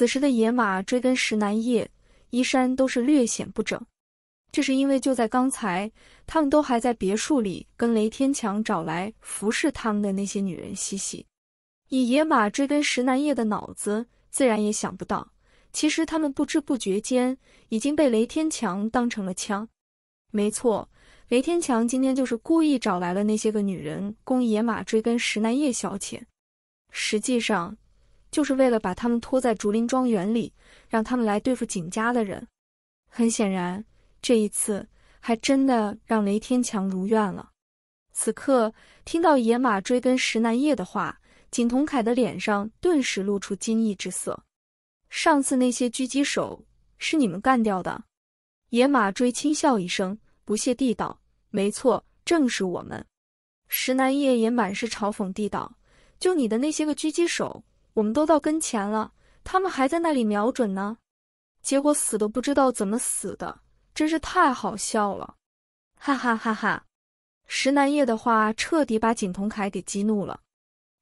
此时的野马追跟石南叶衣衫都是略显不整，这是因为就在刚才，他们都还在别墅里跟雷天强找来服侍他们的那些女人嬉戏。以野马追跟石南叶的脑子，自然也想不到，其实他们不知不觉间已经被雷天强当成了枪。没错，雷天强今天就是故意找来了那些个女人供野马追跟石南叶消遣。实际上。就是为了把他们拖在竹林庄园里，让他们来对付景家的人。很显然，这一次还真的让雷天强如愿了。此刻听到野马追跟石南叶的话，景同凯的脸上顿时露出惊异之色。上次那些狙击手是你们干掉的？野马追轻笑一声，不屑地道：“没错，正是我们。”石南叶也满是嘲讽地道：“就你的那些个狙击手。”我们都到跟前了，他们还在那里瞄准呢，结果死都不知道怎么死的，真是太好笑了，哈哈哈哈！石南叶的话彻底把景同凯给激怒了，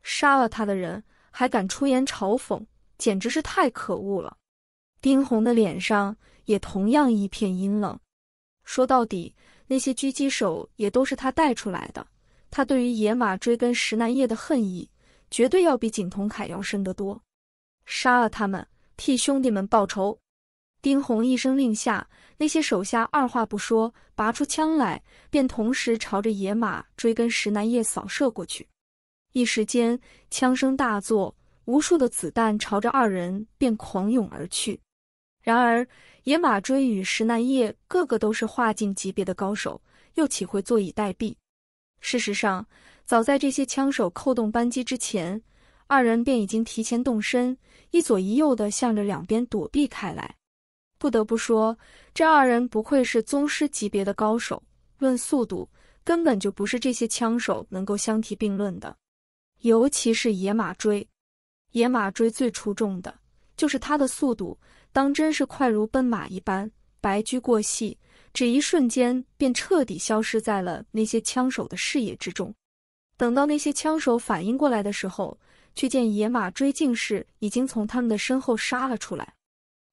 杀了他的人还敢出言嘲讽，简直是太可恶了。丁红的脸上也同样一片阴冷，说到底，那些狙击手也都是他带出来的，他对于野马追跟石南叶的恨意。绝对要比景同凯要深得多。杀了他们，替兄弟们报仇！丁红一声令下，那些手下二话不说，拔出枪来，便同时朝着野马追跟石南叶扫射过去。一时间，枪声大作，无数的子弹朝着二人便狂涌而去。然而，野马追与石南叶个个都是化境级别的高手，又岂会坐以待毙？事实上，早在这些枪手扣动扳机之前，二人便已经提前动身，一左一右的向着两边躲避开来。不得不说，这二人不愧是宗师级别的高手，论速度，根本就不是这些枪手能够相提并论的。尤其是野马追，野马追最出众的就是他的速度，当真是快如奔马一般，白驹过隙。只一瞬间，便彻底消失在了那些枪手的视野之中。等到那些枪手反应过来的时候，却见野马追进士已经从他们的身后杀了出来。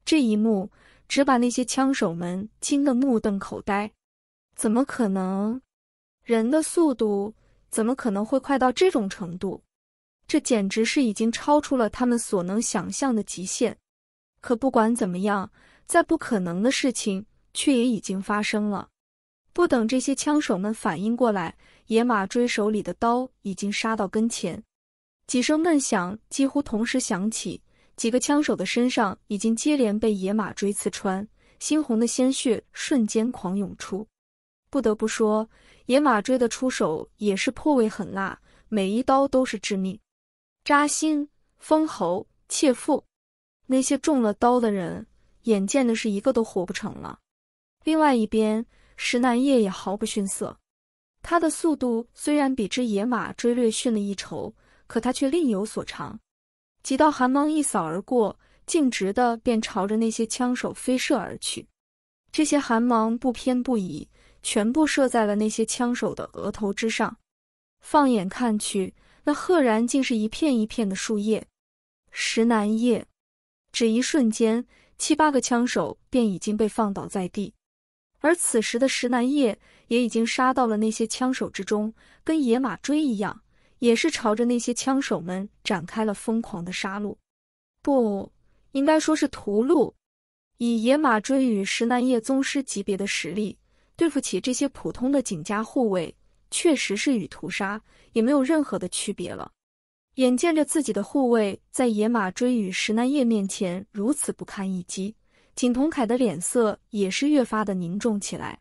这一幕只把那些枪手们惊得目瞪口呆：怎么可能？人的速度怎么可能会快到这种程度？这简直是已经超出了他们所能想象的极限。可不管怎么样，再不可能的事情。却也已经发生了。不等这些枪手们反应过来，野马追手里的刀已经杀到跟前。几声闷响几乎同时响起，几个枪手的身上已经接连被野马锥刺穿，猩红的鲜血瞬间狂涌出。不得不说，野马锥的出手也是颇为狠辣，每一刀都是致命，扎心、封喉、切腹。那些中了刀的人，眼见的是一个都活不成了。另外一边，石南叶也毫不逊色。他的速度虽然比之野马追略逊了一筹，可他却另有所长。几道寒芒一扫而过，径直的便朝着那些枪手飞射而去。这些寒芒不偏不倚，全部射在了那些枪手的额头之上。放眼看去，那赫然竟是一片一片的树叶。石南叶，只一瞬间，七八个枪手便已经被放倒在地。而此时的石南叶也已经杀到了那些枪手之中，跟野马追一样，也是朝着那些枪手们展开了疯狂的杀戮，不应该说是屠戮。以野马追与石南叶宗师级别的实力，对付起这些普通的景家护卫，确实是与屠杀也没有任何的区别了。眼见着自己的护卫在野马追与石南叶面前如此不堪一击。景同凯的脸色也是越发的凝重起来。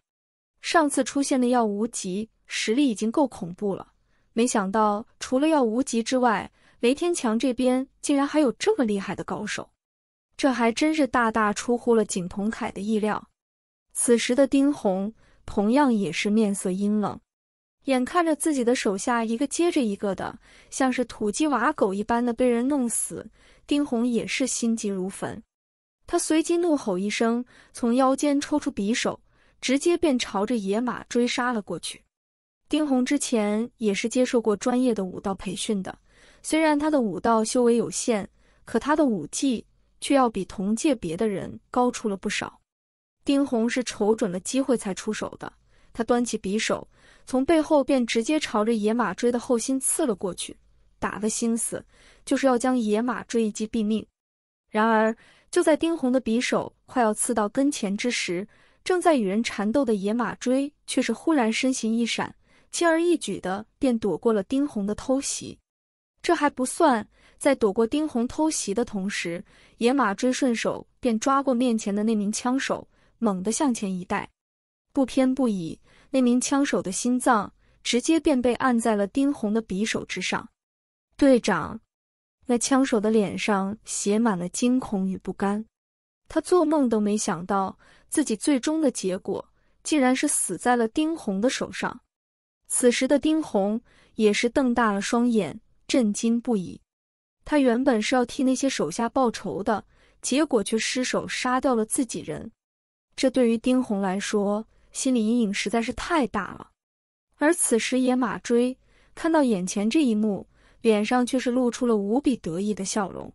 上次出现的药无极实力已经够恐怖了，没想到除了药无极之外，雷天强这边竟然还有这么厉害的高手，这还真是大大出乎了景同凯的意料。此时的丁红同样也是面色阴冷，眼看着自己的手下一个接着一个的，像是土鸡瓦狗一般的被人弄死，丁红也是心急如焚。他随即怒吼一声，从腰间抽出匕首，直接便朝着野马追杀了过去。丁红之前也是接受过专业的武道培训的，虽然他的武道修为有限，可他的武技却要比同界别的人高出了不少。丁红是瞅准了机会才出手的，他端起匕首，从背后便直接朝着野马追的后心刺了过去，打的心思就是要将野马追一击毙命。然而。就在丁红的匕首快要刺到跟前之时，正在与人缠斗的野马追却是忽然身形一闪，轻而易举的便躲过了丁红的偷袭。这还不算，在躲过丁红偷袭的同时，野马追顺手便抓过面前的那名枪手，猛地向前一带，不偏不倚，那名枪手的心脏直接便被按在了丁红的匕首之上。队长。那枪手的脸上写满了惊恐与不甘，他做梦都没想到自己最终的结果竟然是死在了丁红的手上。此时的丁红也是瞪大了双眼，震惊不已。他原本是要替那些手下报仇的，结果却失手杀掉了自己人，这对于丁红来说，心理阴影实在是太大了。而此时野马追看到眼前这一幕。脸上却是露出了无比得意的笑容。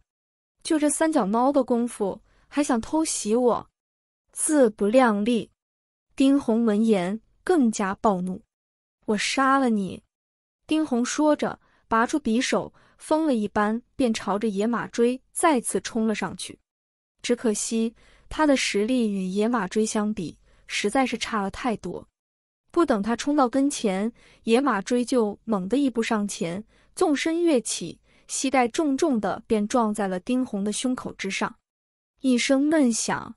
就这三脚猫的功夫，还想偷袭我？自不量力！丁红闻言更加暴怒：“我杀了你！”丁红说着，拔出匕首，疯了一般便朝着野马锥再次冲了上去。只可惜他的实力与野马锥相比，实在是差了太多。不等他冲到跟前，野马锥就猛地一步上前。纵身跃起，膝盖重重的便撞在了丁红的胸口之上，一声闷响，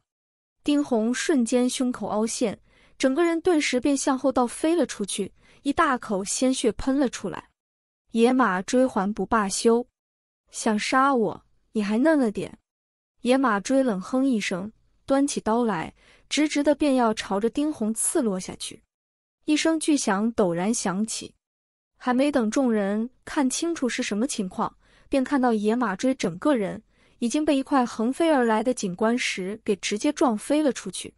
丁红瞬间胸口凹陷，整个人顿时便向后倒飞了出去，一大口鲜血喷了出来。野马追还不罢休，想杀我？你还嫩了点。野马追冷哼一声，端起刀来，直直的便要朝着丁红刺落下去，一声巨响陡然响起。还没等众人看清楚是什么情况，便看到野马追整个人已经被一块横飞而来的景观石给直接撞飞了出去。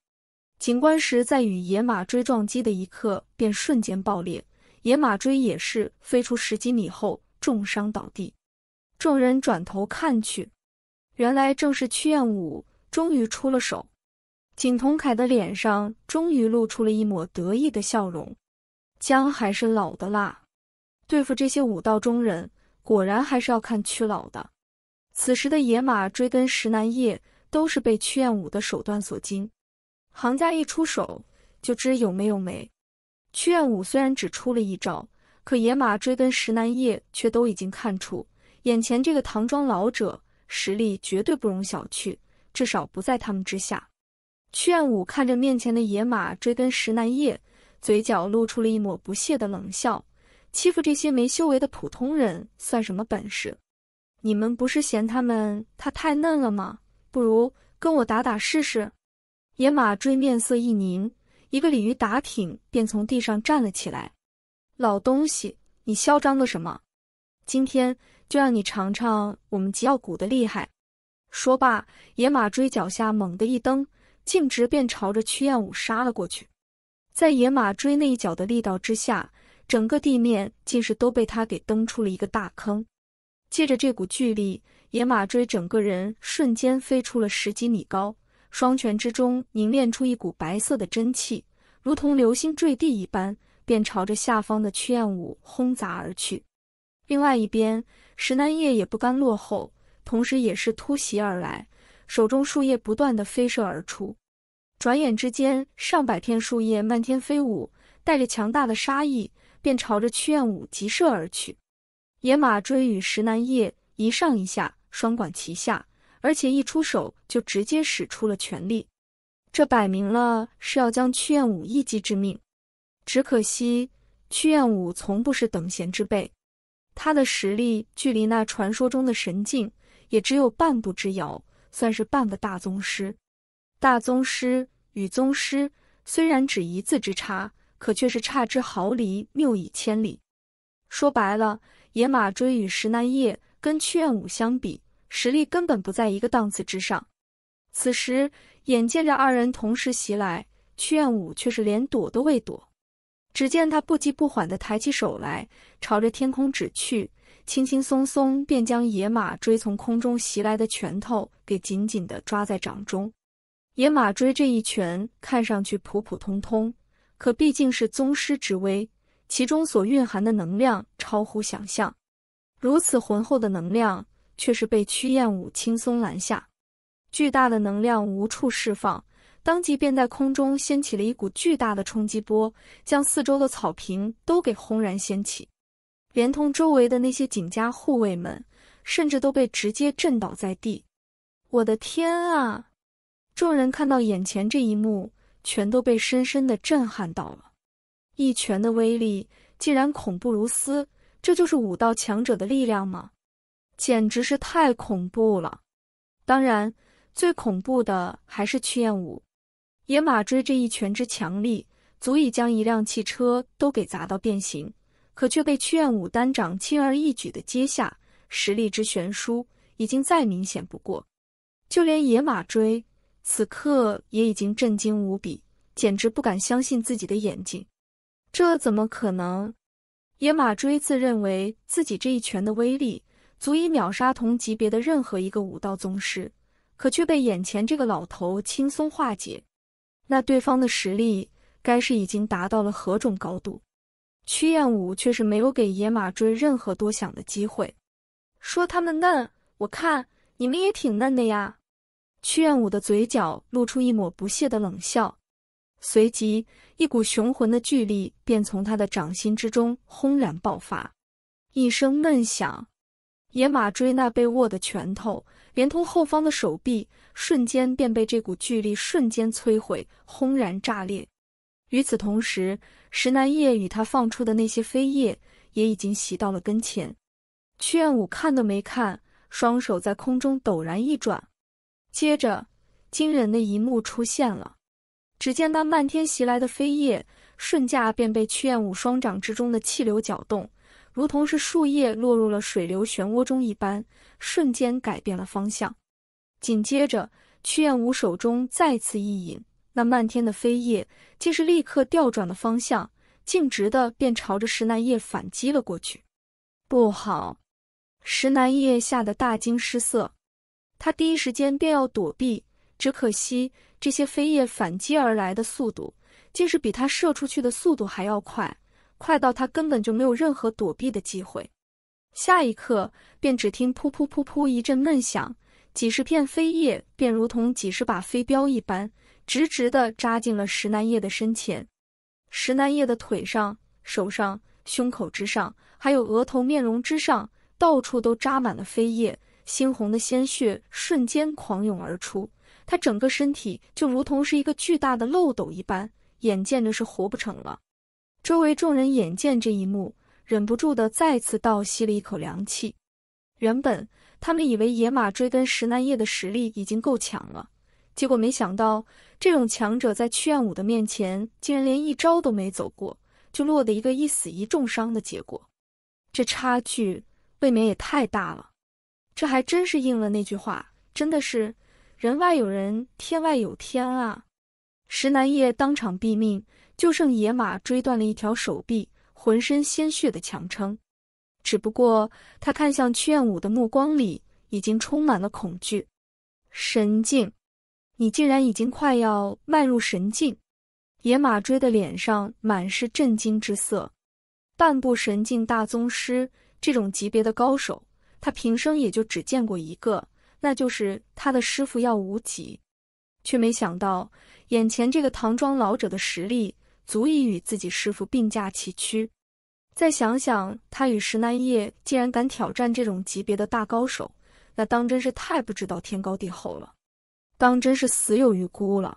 景观石在与野马追撞击的一刻便瞬间爆裂，野马追也是飞出十几米后重伤倒地。众人转头看去，原来正是屈彦武终于出了手，景同凯的脸上终于露出了一抹得意的笑容。姜还是老的辣。对付这些武道中人，果然还是要看屈老的。此时的野马追跟石南叶都是被屈彦武的手段所惊，行家一出手就知有没有没。屈彦武虽然只出了一招，可野马追跟石南叶却都已经看出，眼前这个唐庄老者实力绝对不容小觑，至少不在他们之下。屈彦武看着面前的野马追跟石南叶，嘴角露出了一抹不屑的冷笑。欺负这些没修为的普通人算什么本事？你们不是嫌他们他太嫩了吗？不如跟我打打试试。野马追面色一凝，一个鲤鱼打挺便从地上站了起来。老东西，你嚣张个什么？今天就让你尝尝我们极奥谷的厉害！说罢，野马追脚下猛地一蹬，径直便朝着屈彦武杀了过去。在野马追那一脚的力道之下。整个地面竟是都被他给蹬出了一个大坑，借着这股巨力，野马追整个人瞬间飞出了十几米高，双拳之中凝练出一股白色的真气，如同流星坠地一般，便朝着下方的曲燕舞轰砸而去。另外一边，石南叶也不甘落后，同时也是突袭而来，手中树叶不断的飞射而出，转眼之间，上百片树叶漫天飞舞，带着强大的杀意。便朝着曲燕舞急射而去，野马追与石南叶一上一下，双管齐下，而且一出手就直接使出了全力，这摆明了是要将曲燕舞一击致命。只可惜屈彦武从不是等闲之辈，他的实力距离那传说中的神境也只有半步之遥，算是半个大宗师。大宗师与宗师虽然只一字之差。可却是差之毫厘，谬以千里。说白了，野马追与石南叶跟屈彦武相比，实力根本不在一个档次之上。此时，眼见着二人同时袭来，屈彦武却是连躲都未躲。只见他不急不缓地抬起手来，朝着天空指去，轻轻松松便将野马追从空中袭来的拳头给紧紧地抓在掌中。野马追这一拳看上去普普通通。可毕竟是宗师之威，其中所蕴含的能量超乎想象。如此浑厚的能量却是被曲燕舞轻松拦下，巨大的能量无处释放，当即便在空中掀起了一股巨大的冲击波，将四周的草坪都给轰然掀起，连同周围的那些景家护卫们，甚至都被直接震倒在地。我的天啊！众人看到眼前这一幕。全都被深深的震撼到了，一拳的威力竟然恐怖如斯，这就是武道强者的力量吗？简直是太恐怖了！当然，最恐怖的还是屈彦武，野马追这一拳之强力，足以将一辆汽车都给砸到变形，可却被屈彦武单掌轻而易举的接下，实力之悬殊已经再明显不过。就连野马追。此刻也已经震惊无比，简直不敢相信自己的眼睛。这怎么可能？野马锥自认为自己这一拳的威力足以秒杀同级别的任何一个武道宗师，可却被眼前这个老头轻松化解。那对方的实力该是已经达到了何种高度？屈彦武却是没有给野马锥任何多想的机会，说他们嫩，我看你们也挺嫩的呀。屈彦武的嘴角露出一抹不屑的冷笑，随即一股雄浑的巨力便从他的掌心之中轰然爆发，一声闷响，野马追那被握的拳头连同后方的手臂，瞬间便被这股巨力瞬间摧毁，轰然炸裂。与此同时，石南叶与他放出的那些飞叶也已经袭到了跟前。屈彦武看都没看，双手在空中陡然一转。接着，惊人的一幕出现了。只见那漫天袭来的飞叶，瞬间便被屈艳武双掌之中的气流搅动，如同是树叶落入了水流漩涡中一般，瞬间改变了方向。紧接着，屈艳武手中再次一引，那漫天的飞叶竟是立刻调转了方向，径直的便朝着石南叶反击了过去。不好！石南叶吓得大惊失色。他第一时间便要躲避，只可惜这些飞叶反击而来的速度，竟是比他射出去的速度还要快，快到他根本就没有任何躲避的机会。下一刻，便只听噗噗噗噗一阵闷响，几十片飞叶便如同几十把飞镖一般，直直的扎进了石南叶的身前。石南叶的腿上、手上、胸口之上，还有额头、面容之上，到处都扎满了飞叶。猩红的鲜血瞬间狂涌而出，他整个身体就如同是一个巨大的漏斗一般，眼见着是活不成了。周围众人眼见这一幕，忍不住的再次倒吸了一口凉气。原本他们以为野马追根石南叶的实力已经够强了，结果没想到这种强者在屈彦武的面前竟然连一招都没走过，就落得一个一死一重伤的结果，这差距未免也太大了。这还真是应了那句话，真的是人外有人，天外有天啊！石南叶当场毙命，就剩野马追断了一条手臂，浑身鲜血的强撑。只不过他看向屈艳武的目光里，已经充满了恐惧。神境，你竟然已经快要迈入神境！野马追的脸上满是震惊之色。半步神境大宗师这种级别的高手。他平生也就只见过一个，那就是他的师傅药无极，却没想到眼前这个唐装老者的实力足以与自己师傅并驾齐驱。再想想他与石南叶竟然敢挑战这种级别的大高手，那当真是太不知道天高地厚了，当真是死有余辜了。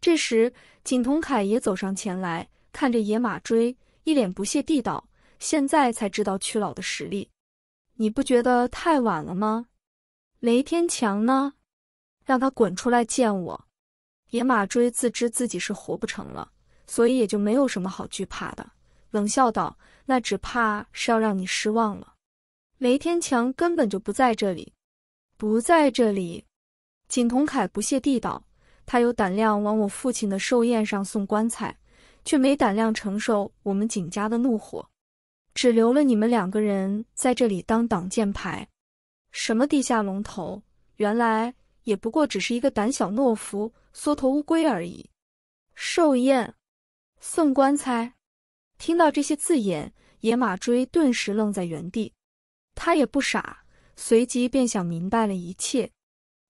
这时，景同凯也走上前来，看着野马追，一脸不屑地道：“现在才知道屈老的实力。”你不觉得太晚了吗？雷天强呢？让他滚出来见我！野马追自知自己是活不成了，所以也就没有什么好惧怕的，冷笑道：“那只怕是要让你失望了。”雷天强根本就不在这里，不在这里。景同凯不屑地道：“他有胆量往我父亲的寿宴上送棺材，却没胆量承受我们景家的怒火。”只留了你们两个人在这里当挡箭牌，什么地下龙头，原来也不过只是一个胆小懦夫、缩头乌龟而已。寿宴，送棺材，听到这些字眼，野马追顿时愣在原地。他也不傻，随即便想明白了一切，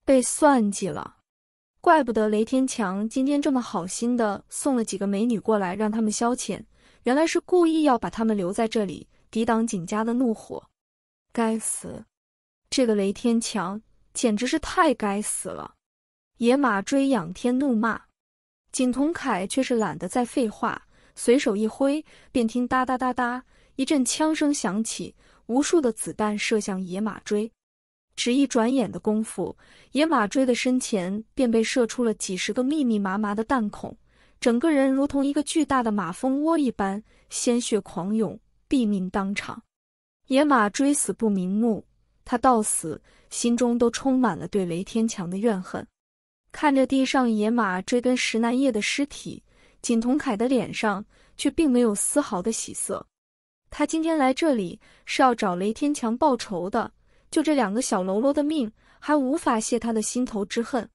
被算计了。怪不得雷天强今天这么好心的送了几个美女过来，让他们消遣。原来是故意要把他们留在这里，抵挡景家的怒火。该死，这个雷天强简直是太该死了！野马追仰天怒骂，景同凯却是懒得再废话，随手一挥，便听哒哒哒哒一阵枪声响起，无数的子弹射向野马追。只一转眼的功夫，野马追的身前便被射出了几十个密密麻麻的弹孔。整个人如同一个巨大的马蜂窝一般，鲜血狂涌，毙命当场。野马追死不瞑目，他到死心中都充满了对雷天强的怨恨。看着地上野马追根石南叶的尸体，景同凯的脸上却并没有丝毫的喜色。他今天来这里是要找雷天强报仇的，就这两个小喽啰的命还无法泄他的心头之恨。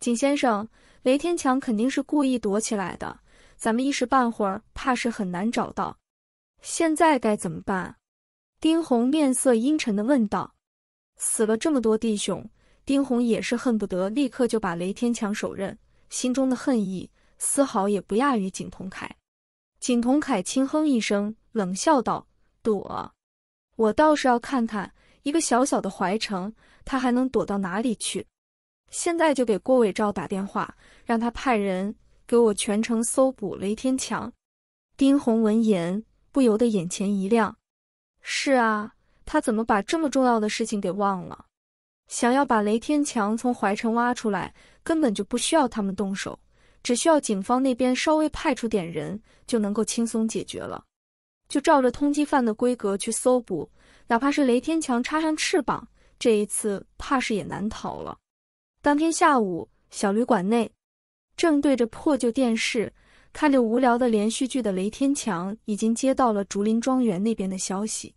景先生。雷天强肯定是故意躲起来的，咱们一时半会儿怕是很难找到。现在该怎么办？丁红面色阴沉的问道。死了这么多弟兄，丁红也是恨不得立刻就把雷天强手刃，心中的恨意丝毫也不亚于景同凯。景同凯轻哼一声，冷笑道：“躲？我倒是要看看，一个小小的怀城，他还能躲到哪里去？”现在就给郭伟照打电话，让他派人给我全城搜捕雷天强。丁红闻言不由得眼前一亮。是啊，他怎么把这么重要的事情给忘了？想要把雷天强从淮城挖出来，根本就不需要他们动手，只需要警方那边稍微派出点人，就能够轻松解决了。就照着通缉犯的规格去搜捕，哪怕是雷天强插上翅膀，这一次怕是也难逃了。当天下午，小旅馆内，正对着破旧电视看着无聊的连续剧的雷天强，已经接到了竹林庄园那边的消息。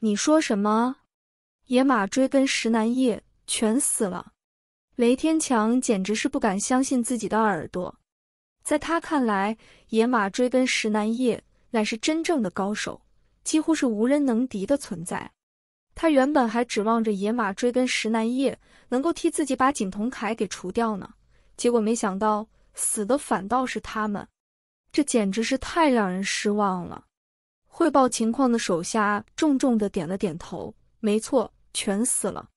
你说什么？野马追跟石南叶全死了？雷天强简直是不敢相信自己的耳朵。在他看来，野马追跟石南叶乃是真正的高手，几乎是无人能敌的存在。他原本还指望着野马追跟石南叶能够替自己把景同凯给除掉呢，结果没想到死的反倒是他们，这简直是太让人失望了。汇报情况的手下重重的点了点头，没错，全死了，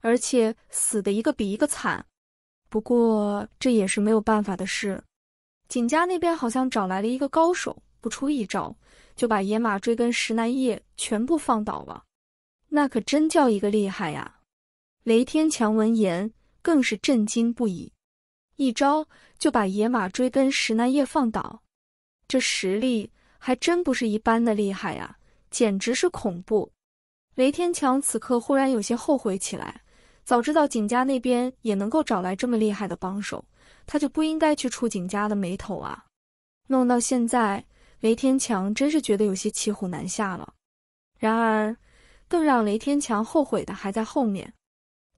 而且死的一个比一个惨。不过这也是没有办法的事，景家那边好像找来了一个高手，不出一招就把野马追跟石南叶全部放倒了。那可真叫一个厉害呀！雷天强闻言更是震惊不已，一招就把野马追根石南叶放倒，这实力还真不是一般的厉害呀，简直是恐怖！雷天强此刻忽然有些后悔起来，早知道景家那边也能够找来这么厉害的帮手，他就不应该去触景家的眉头啊！弄到现在，雷天强真是觉得有些骑虎难下了。然而。更让雷天强后悔的还在后面。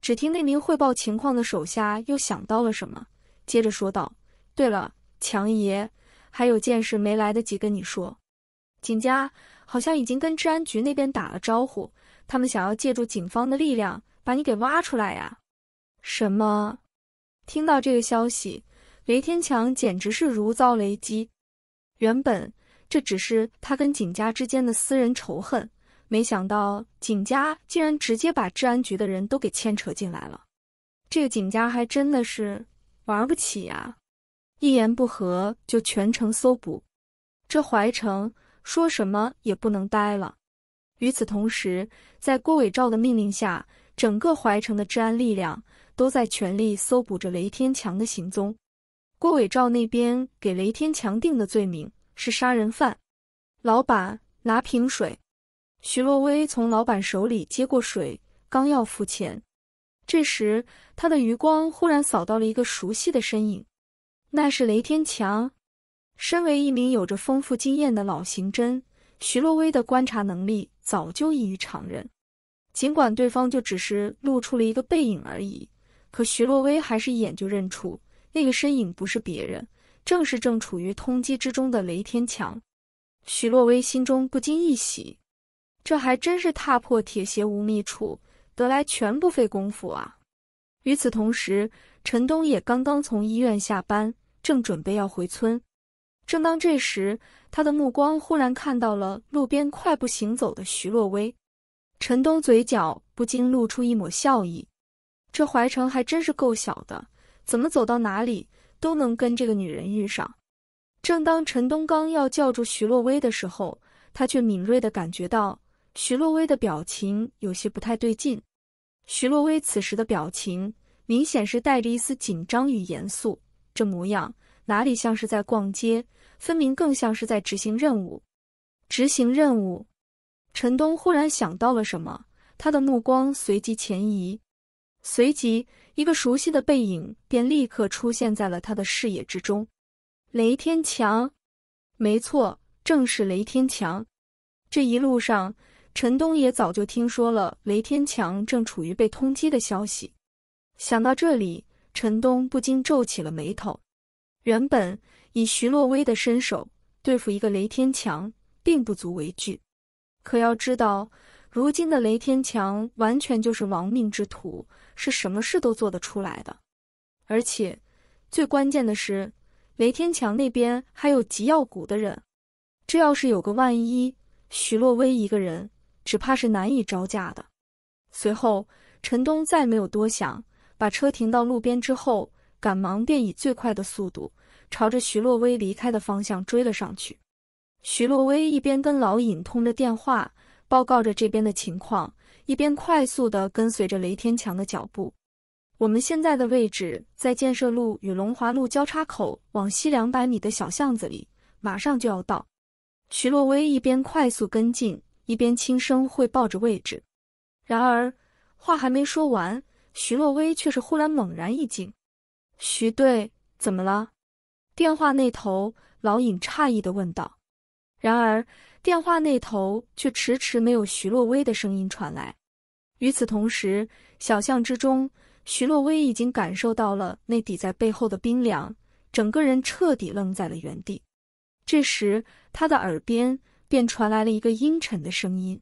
只听那名汇报情况的手下又想到了什么，接着说道：“对了，强爷，还有件事没来得及跟你说，景家好像已经跟治安局那边打了招呼，他们想要借助警方的力量把你给挖出来呀。”什么？听到这个消息，雷天强简直是如遭雷击。原本这只是他跟景家之间的私人仇恨。没想到景家竟然直接把治安局的人都给牵扯进来了，这个景家还真的是玩不起呀！一言不合就全城搜捕，这怀城说什么也不能待了。与此同时，在郭伟照的命令下，整个怀城的治安力量都在全力搜捕着雷天强的行踪。郭伟照那边给雷天强定的罪名是杀人犯。老板，拿瓶水。徐洛威从老板手里接过水，刚要付钱，这时他的余光忽然扫到了一个熟悉的身影，那是雷天强。身为一名有着丰富经验的老刑侦，徐洛威的观察能力早就异于常人。尽管对方就只是露出了一个背影而已，可徐洛威还是一眼就认出那个身影不是别人，正是正处于通缉之中的雷天强。徐洛威心中不禁一喜。这还真是踏破铁鞋无觅处，得来全不费工夫啊！与此同时，陈东也刚刚从医院下班，正准备要回村。正当这时，他的目光忽然看到了路边快步行走的徐洛薇。陈东嘴角不禁露出一抹笑意。这怀城还真是够小的，怎么走到哪里都能跟这个女人遇上。正当陈东刚要叫住徐洛薇的时候，他却敏锐的感觉到。徐洛薇的表情有些不太对劲。徐洛薇此时的表情明显是带着一丝紧张与严肃，这模样哪里像是在逛街，分明更像是在执行任务。执行任务，陈东忽然想到了什么，他的目光随即前移，随即一个熟悉的背影便立刻出现在了他的视野之中。雷天强，没错，正是雷天强。这一路上。陈东也早就听说了雷天强正处于被通缉的消息，想到这里，陈东不禁皱起了眉头。原本以徐洛威的身手对付一个雷天强，并不足为惧，可要知道，如今的雷天强完全就是亡命之徒，是什么事都做得出来的。而且最关键的是，雷天强那边还有极耀谷的人，这要是有个万一，徐洛威一个人。只怕是难以招架的。随后，陈东再没有多想，把车停到路边之后，赶忙便以最快的速度朝着徐洛威离开的方向追了上去。徐洛威一边跟老尹通着电话，报告着这边的情况，一边快速地跟随着雷天强的脚步。我们现在的位置在建设路与龙华路交叉口往西两百米的小巷子里，马上就要到。徐洛威一边快速跟进。一边轻声汇报着位置，然而话还没说完，徐洛薇却是忽然猛然一惊：“徐队，怎么了？”电话那头，老尹诧异的问道。然而电话那头却迟迟没有徐洛薇的声音传来。与此同时，小巷之中，徐洛薇已经感受到了那抵在背后的冰凉，整个人彻底愣在了原地。这时，他的耳边。便传来了一个阴沉的声音：“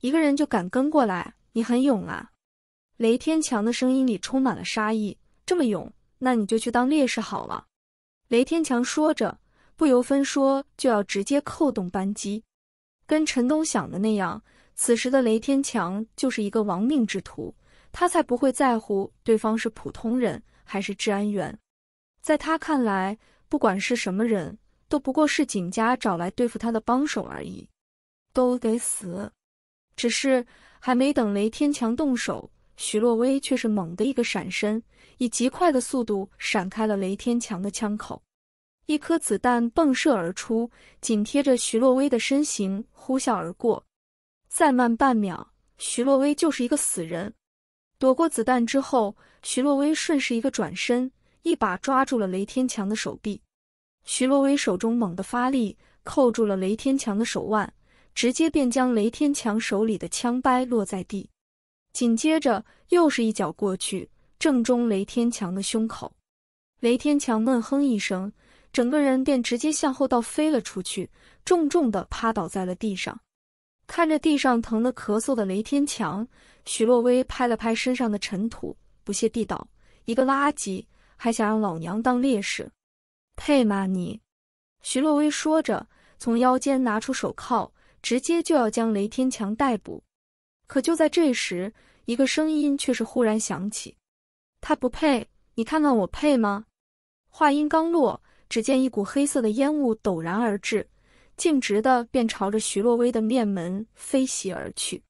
一个人就敢跟过来，你很勇啊！”雷天强的声音里充满了杀意。这么勇，那你就去当烈士好了。”雷天强说着，不由分说就要直接扣动扳机。跟陈东想的那样，此时的雷天强就是一个亡命之徒，他才不会在乎对方是普通人还是治安员。在他看来，不管是什么人。都不过是景家找来对付他的帮手而已，都得死。只是还没等雷天强动手，徐洛威却是猛的一个闪身，以极快的速度闪开了雷天强的枪口。一颗子弹迸射而出，紧贴着徐洛威的身形呼啸而过。再慢半秒，徐洛威就是一个死人。躲过子弹之后，徐洛威顺势一个转身，一把抓住了雷天强的手臂。徐洛薇手中猛地发力，扣住了雷天强的手腕，直接便将雷天强手里的枪掰落在地。紧接着，又是一脚过去，正中雷天强的胸口。雷天强闷哼一声，整个人便直接向后倒飞了出去，重重的趴倒在了地上。看着地上疼的咳嗽的雷天强，徐洛威拍了拍身上的尘土，不屑地道：“一个垃圾，还想让老娘当烈士？”配吗你？徐洛威说着，从腰间拿出手铐，直接就要将雷天强逮捕。可就在这时，一个声音却是忽然响起：“他不配，你看看我配吗？”话音刚落，只见一股黑色的烟雾陡然而至，径直的便朝着徐洛威的面门飞袭而去。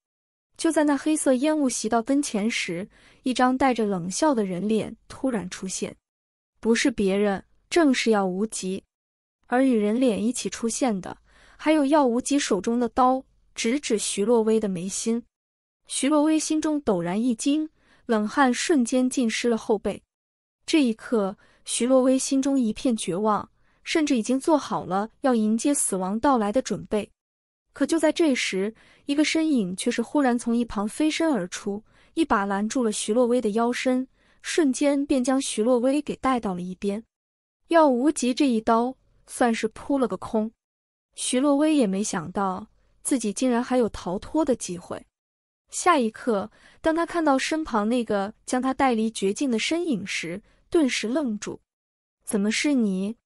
就在那黑色烟雾袭到跟前时，一张带着冷笑的人脸突然出现，不是别人。正是药无极，而与人脸一起出现的，还有药无极手中的刀，直指徐洛薇的眉心。徐洛薇心中陡然一惊，冷汗瞬间浸湿了后背。这一刻，徐洛薇心中一片绝望，甚至已经做好了要迎接死亡到来的准备。可就在这时，一个身影却是忽然从一旁飞身而出，一把拦住了徐洛薇的腰身，瞬间便将徐洛薇给带到了一边。要无极这一刀算是扑了个空，徐洛威也没想到自己竟然还有逃脱的机会。下一刻，当他看到身旁那个将他带离绝境的身影时，顿时愣住：“怎么是你？”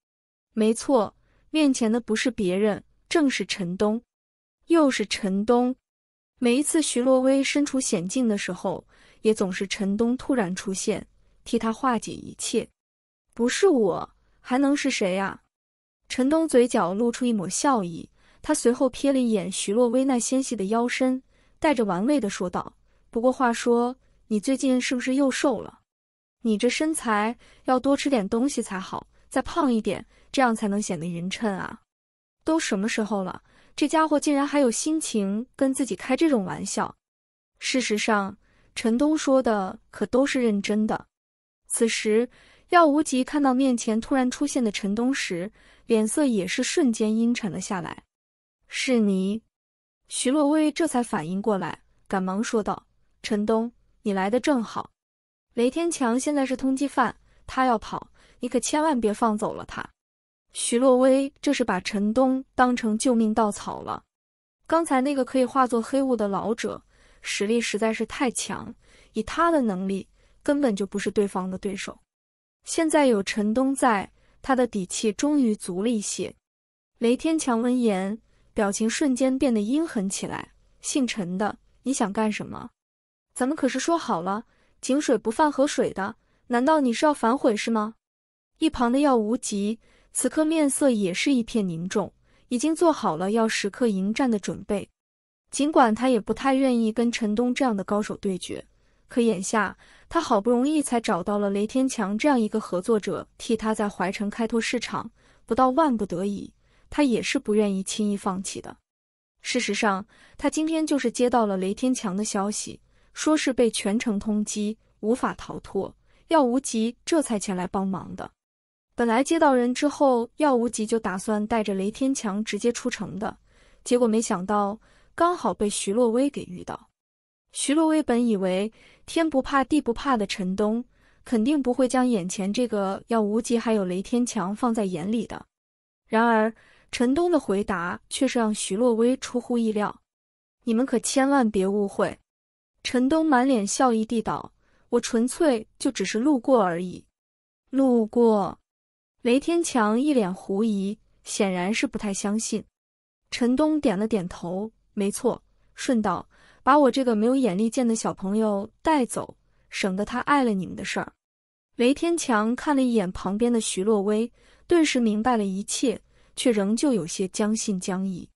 没错，面前的不是别人，正是陈东。又是陈东。每一次徐洛威身处险境的时候，也总是陈东突然出现，替他化解一切。不是我。还能是谁呀？陈东嘴角露出一抹笑意，他随后瞥了一眼徐洛薇那纤细的腰身，带着玩味的说道：“不过话说，你最近是不是又瘦了？你这身材要多吃点东西才好，再胖一点，这样才能显得匀称啊！都什么时候了，这家伙竟然还有心情跟自己开这种玩笑？事实上，陈东说的可都是认真的。此时。”廖无极看到面前突然出现的陈东时，脸色也是瞬间阴沉了下来。是你，徐洛威这才反应过来，赶忙说道：“陈东，你来的正好。雷天强现在是通缉犯，他要跑，你可千万别放走了他。”徐洛威这是把陈东当成救命稻草了。刚才那个可以化作黑雾的老者，实力实在是太强，以他的能力，根本就不是对方的对手。现在有陈东在，他的底气终于足了一些。雷天强闻言，表情瞬间变得阴狠起来：“姓陈的，你想干什么？咱们可是说好了，井水不犯河水的，难道你是要反悔是吗？”一旁的药无极此刻面色也是一片凝重，已经做好了要时刻迎战的准备。尽管他也不太愿意跟陈东这样的高手对决。可眼下，他好不容易才找到了雷天强这样一个合作者，替他在淮城开拓市场。不到万不得已，他也是不愿意轻易放弃的。事实上，他今天就是接到了雷天强的消息，说是被全城通缉，无法逃脱，药无极这才前来帮忙的。本来接到人之后，药无极就打算带着雷天强直接出城的，结果没想到刚好被徐洛威给遇到。徐洛威本以为天不怕地不怕的陈东肯定不会将眼前这个要无极还有雷天强放在眼里的，然而陈东的回答却是让徐洛威出乎意料。你们可千万别误会，陈东满脸笑意地道：“我纯粹就只是路过而已。”路过，雷天强一脸狐疑，显然是不太相信。陈东点了点头：“没错，顺道。”把我这个没有眼力见的小朋友带走，省得他碍了你们的事儿。雷天强看了一眼旁边的徐洛薇，顿时明白了一切，却仍旧有些将信将疑。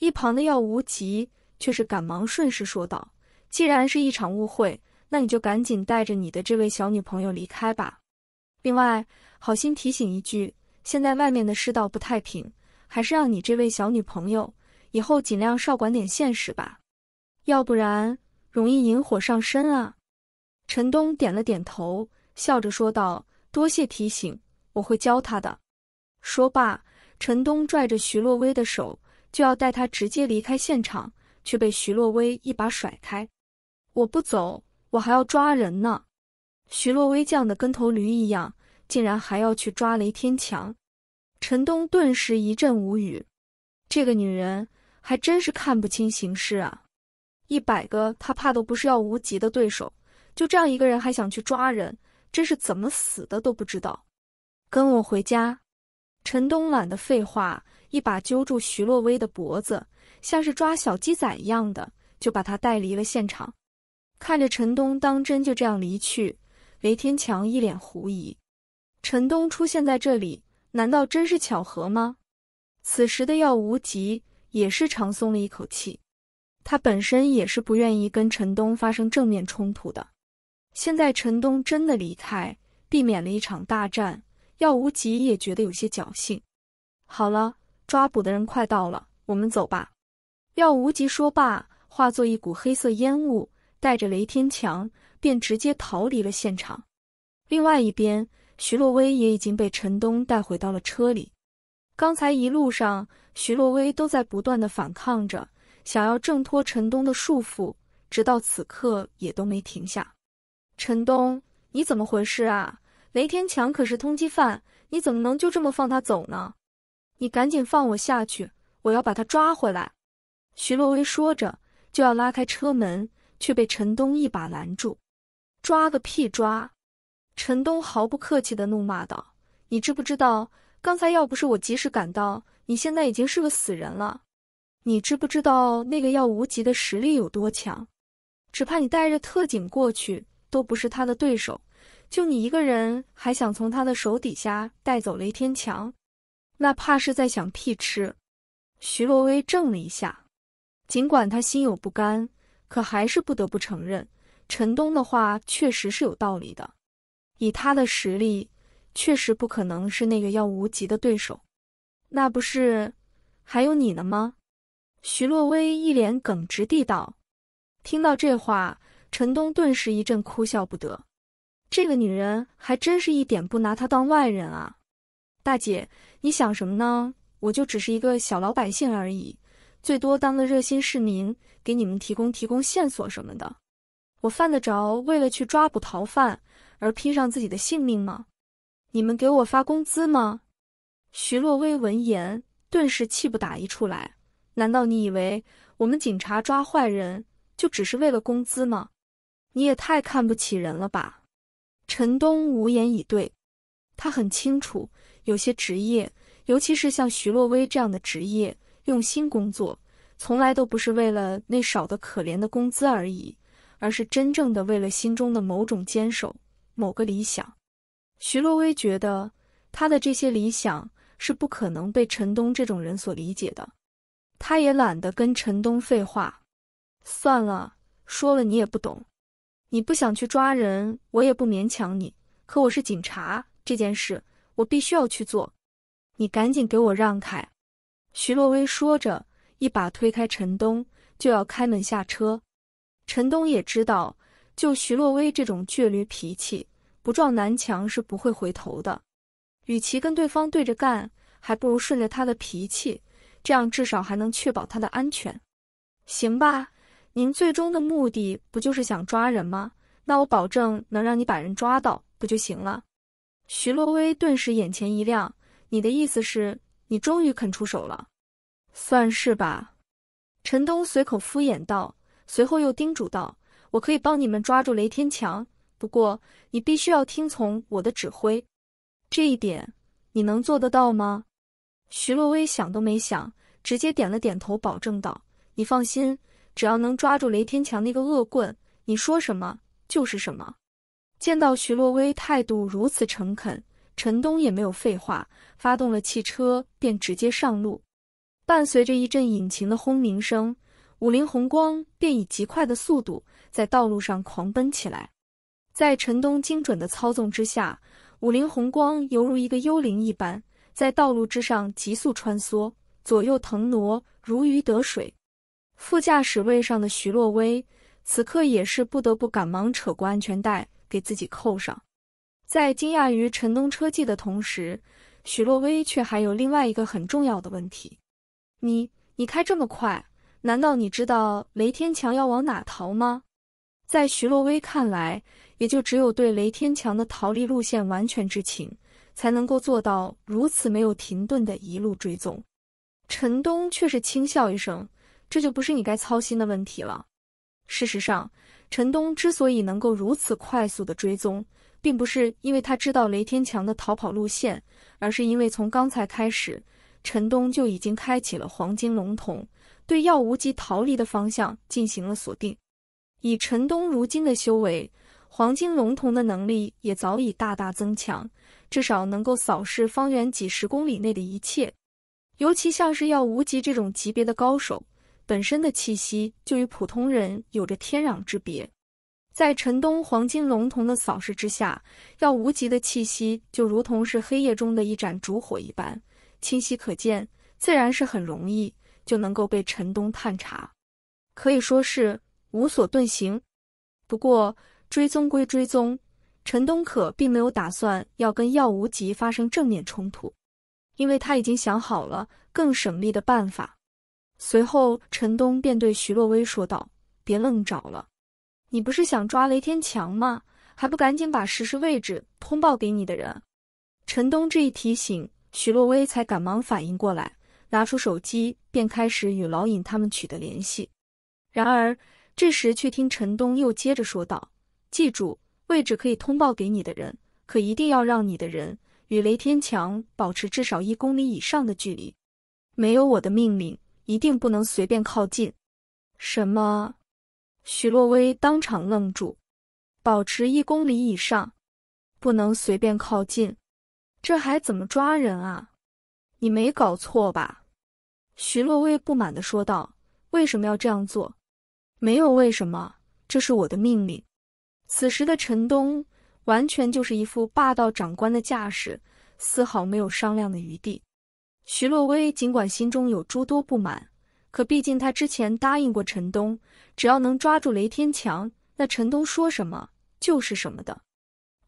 一旁的药无极却是赶忙顺势说道：“既然是一场误会，那你就赶紧带着你的这位小女朋友离开吧。另外，好心提醒一句，现在外面的世道不太平，还是让你这位小女朋友以后尽量少管点现实吧。”要不然容易引火上身啊！陈东点了点头，笑着说道：“多谢提醒，我会教他的。”说罢，陈东拽着徐洛薇的手就要带他直接离开现场，却被徐洛薇一把甩开：“我不走，我还要抓人呢！”徐洛薇犟得跟头驴一样，竟然还要去抓雷天强。陈东顿时一阵无语，这个女人还真是看不清形势啊！一百个他怕都不是要无极的对手，就这样一个人还想去抓人，真是怎么死的都不知道。跟我回家。陈东懒得废话，一把揪住徐洛威的脖子，像是抓小鸡仔一样的，就把他带离了现场。看着陈东当真就这样离去，雷天强一脸狐疑：陈东出现在这里，难道真是巧合吗？此时的要无极也是长松了一口气。他本身也是不愿意跟陈东发生正面冲突的，现在陈东真的离开，避免了一场大战，廖无极也觉得有些侥幸。好了，抓捕的人快到了，我们走吧。廖无极说罢，化作一股黑色烟雾，带着雷天强便直接逃离了现场。另外一边，徐洛薇也已经被陈东带回到了车里。刚才一路上，徐洛薇都在不断的反抗着。想要挣脱陈东的束缚，直到此刻也都没停下。陈东，你怎么回事啊？雷天强可是通缉犯，你怎么能就这么放他走呢？你赶紧放我下去，我要把他抓回来！徐洛威说着就要拉开车门，却被陈东一把拦住。抓个屁抓！陈东毫不客气的怒骂道：“你知不知道，刚才要不是我及时赶到，你现在已经是个死人了。”你知不知道那个要无极的实力有多强？只怕你带着特警过去都不是他的对手，就你一个人还想从他的手底下带走雷天强，那怕是在想屁吃。徐罗威怔了一下，尽管他心有不甘，可还是不得不承认陈东的话确实是有道理的。以他的实力，确实不可能是那个要无极的对手。那不是还有你呢吗？徐洛薇一脸耿直地道：“听到这话，陈东顿时一阵哭笑不得。这个女人还真是一点不拿他当外人啊！大姐，你想什么呢？我就只是一个小老百姓而已，最多当个热心市民，给你们提供提供线索什么的。我犯得着为了去抓捕逃犯而拼上自己的性命吗？你们给我发工资吗？”徐洛薇闻言，顿时气不打一处来。难道你以为我们警察抓坏人就只是为了工资吗？你也太看不起人了吧！陈东无言以对。他很清楚，有些职业，尤其是像徐洛薇这样的职业，用心工作从来都不是为了那少的可怜的工资而已，而是真正的为了心中的某种坚守、某个理想。徐洛薇觉得他的这些理想是不可能被陈东这种人所理解的。他也懒得跟陈东废话，算了，说了你也不懂。你不想去抓人，我也不勉强你。可我是警察，这件事我必须要去做。你赶紧给我让开！徐洛威说着，一把推开陈东，就要开门下车。陈东也知道，就徐洛威这种倔驴脾气，不撞南墙是不会回头的。与其跟对方对着干，还不如顺着他的脾气。这样至少还能确保他的安全，行吧？您最终的目的不就是想抓人吗？那我保证能让你把人抓到，不就行了？徐洛威顿时眼前一亮，你的意思是，你终于肯出手了？算是吧。陈东随口敷衍道，随后又叮嘱道：“我可以帮你们抓住雷天强，不过你必须要听从我的指挥，这一点你能做得到吗？”徐洛威想都没想，直接点了点头，保证道：“你放心，只要能抓住雷天强那个恶棍，你说什么就是什么。”见到徐洛威态度如此诚恳，陈东也没有废话，发动了汽车，便直接上路。伴随着一阵引擎的轰鸣声，五菱宏光便以极快的速度在道路上狂奔起来。在陈东精准的操纵之下，五菱宏光犹如一个幽灵一般。在道路之上急速穿梭，左右腾挪，如鱼得水。副驾驶位上的徐洛薇此刻也是不得不赶忙扯过安全带给自己扣上。在惊讶于陈东车技的同时，徐洛薇却还有另外一个很重要的问题：你你开这么快，难道你知道雷天强要往哪逃吗？在徐洛薇看来，也就只有对雷天强的逃离路线完全知情。才能够做到如此没有停顿的一路追踪。陈东却是轻笑一声：“这就不是你该操心的问题了。事实上，陈东之所以能够如此快速的追踪，并不是因为他知道雷天强的逃跑路线，而是因为从刚才开始，陈东就已经开启了黄金龙瞳，对药无极逃离的方向进行了锁定。以陈东如今的修为，黄金龙瞳的能力也早已大大增强。”至少能够扫视方圆几十公里内的一切，尤其像是药无极这种级别的高手，本身的气息就与普通人有着天壤之别。在陈东黄金龙瞳的扫视之下，药无极的气息就如同是黑夜中的一盏烛火一般，清晰可见，自然是很容易就能够被陈东探查，可以说是无所遁形。不过追踪归追踪。陈东可并没有打算要跟药无极发生正面冲突，因为他已经想好了更省力的办法。随后，陈东便对徐洛威说道：“别愣着了，你不是想抓雷天强吗？还不赶紧把实时位置通报给你的人？”陈东这一提醒，徐洛威才赶忙反应过来，拿出手机便开始与老尹他们取得联系。然而，这时却听陈东又接着说道：“记住。”位置可以通报给你的人，可一定要让你的人与雷天强保持至少一公里以上的距离。没有我的命令，一定不能随便靠近。什么？许洛威当场愣住。保持一公里以上，不能随便靠近，这还怎么抓人啊？你没搞错吧？许洛威不满的说道：“为什么要这样做？没有为什么，这是我的命令。”此时的陈东完全就是一副霸道长官的架势，丝毫没有商量的余地。徐洛威尽管心中有诸多不满，可毕竟他之前答应过陈东，只要能抓住雷天强，那陈东说什么就是什么的。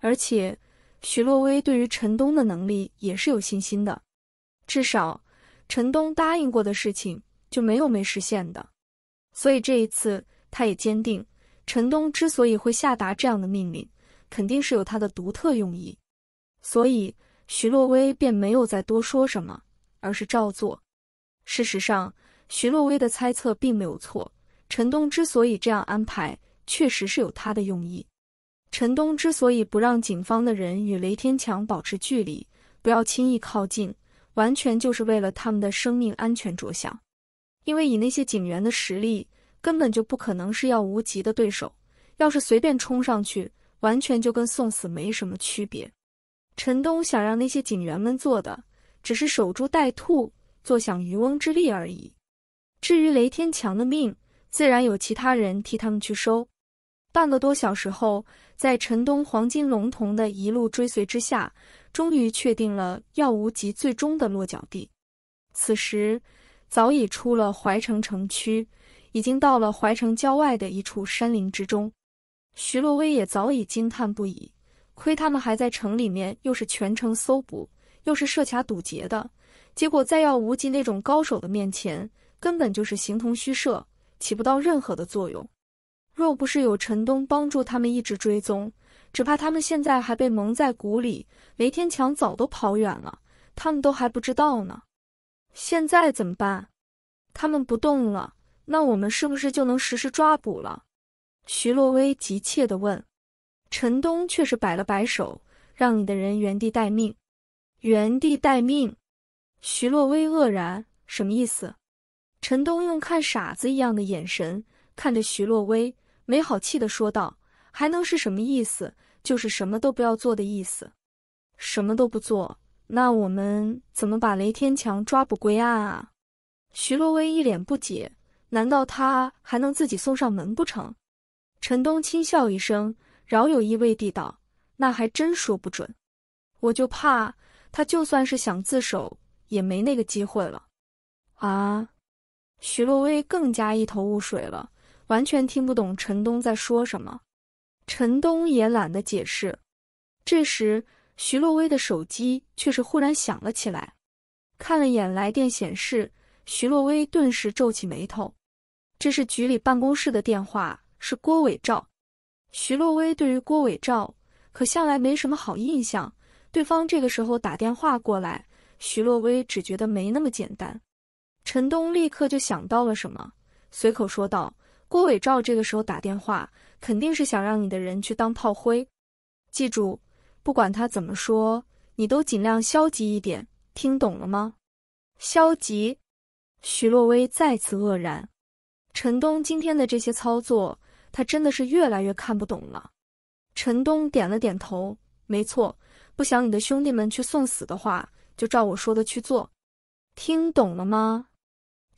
而且，徐洛威对于陈东的能力也是有信心的，至少陈东答应过的事情就没有没实现的。所以这一次，他也坚定。陈东之所以会下达这样的命令，肯定是有他的独特用意，所以徐洛威便没有再多说什么，而是照做。事实上，徐洛威的猜测并没有错，陈东之所以这样安排，确实是有他的用意。陈东之所以不让警方的人与雷天强保持距离，不要轻易靠近，完全就是为了他们的生命安全着想，因为以那些警员的实力。根本就不可能是药无极的对手，要是随便冲上去，完全就跟送死没什么区别。陈东想让那些警员们做的，只是守株待兔，坐享渔翁之利而已。至于雷天强的命，自然有其他人替他们去收。半个多小时后，在陈东黄金龙瞳的一路追随之下，终于确定了药无极最终的落脚地。此时早已出了怀城城区。已经到了淮城郊外的一处山林之中，徐洛威也早已惊叹不已。亏他们还在城里面，又是全城搜捕，又是设卡堵截的，结果在要无极那种高手的面前，根本就是形同虚设，起不到任何的作用。若不是有陈东帮助他们一直追踪，只怕他们现在还被蒙在鼓里，雷天强早都跑远了，他们都还不知道呢。现在怎么办？他们不动了。那我们是不是就能实施抓捕了？徐洛威急切地问。陈东却是摆了摆手，让你的人原地待命。原地待命。徐洛威愕然，什么意思？陈东用看傻子一样的眼神看着徐洛威，没好气地说道：“还能是什么意思？就是什么都不要做的意思。什么都不做，那我们怎么把雷天强抓捕归案啊？”徐洛威一脸不解。难道他还能自己送上门不成？陈东轻笑一声，饶有意味地道：“那还真说不准。我就怕他就算是想自首，也没那个机会了。”啊！徐洛威更加一头雾水了，完全听不懂陈东在说什么。陈东也懒得解释。这时，徐洛威的手机却是忽然响了起来。看了眼来电显示，徐洛威顿时皱起眉头。这是局里办公室的电话，是郭伟照。徐洛威对于郭伟照可向来没什么好印象，对方这个时候打电话过来，徐洛威只觉得没那么简单。陈东立刻就想到了什么，随口说道：“郭伟照这个时候打电话，肯定是想让你的人去当炮灰。记住，不管他怎么说，你都尽量消极一点，听懂了吗？”消极。徐洛威再次愕然。陈东今天的这些操作，他真的是越来越看不懂了。陈东点了点头，没错，不想你的兄弟们去送死的话，就照我说的去做，听懂了吗？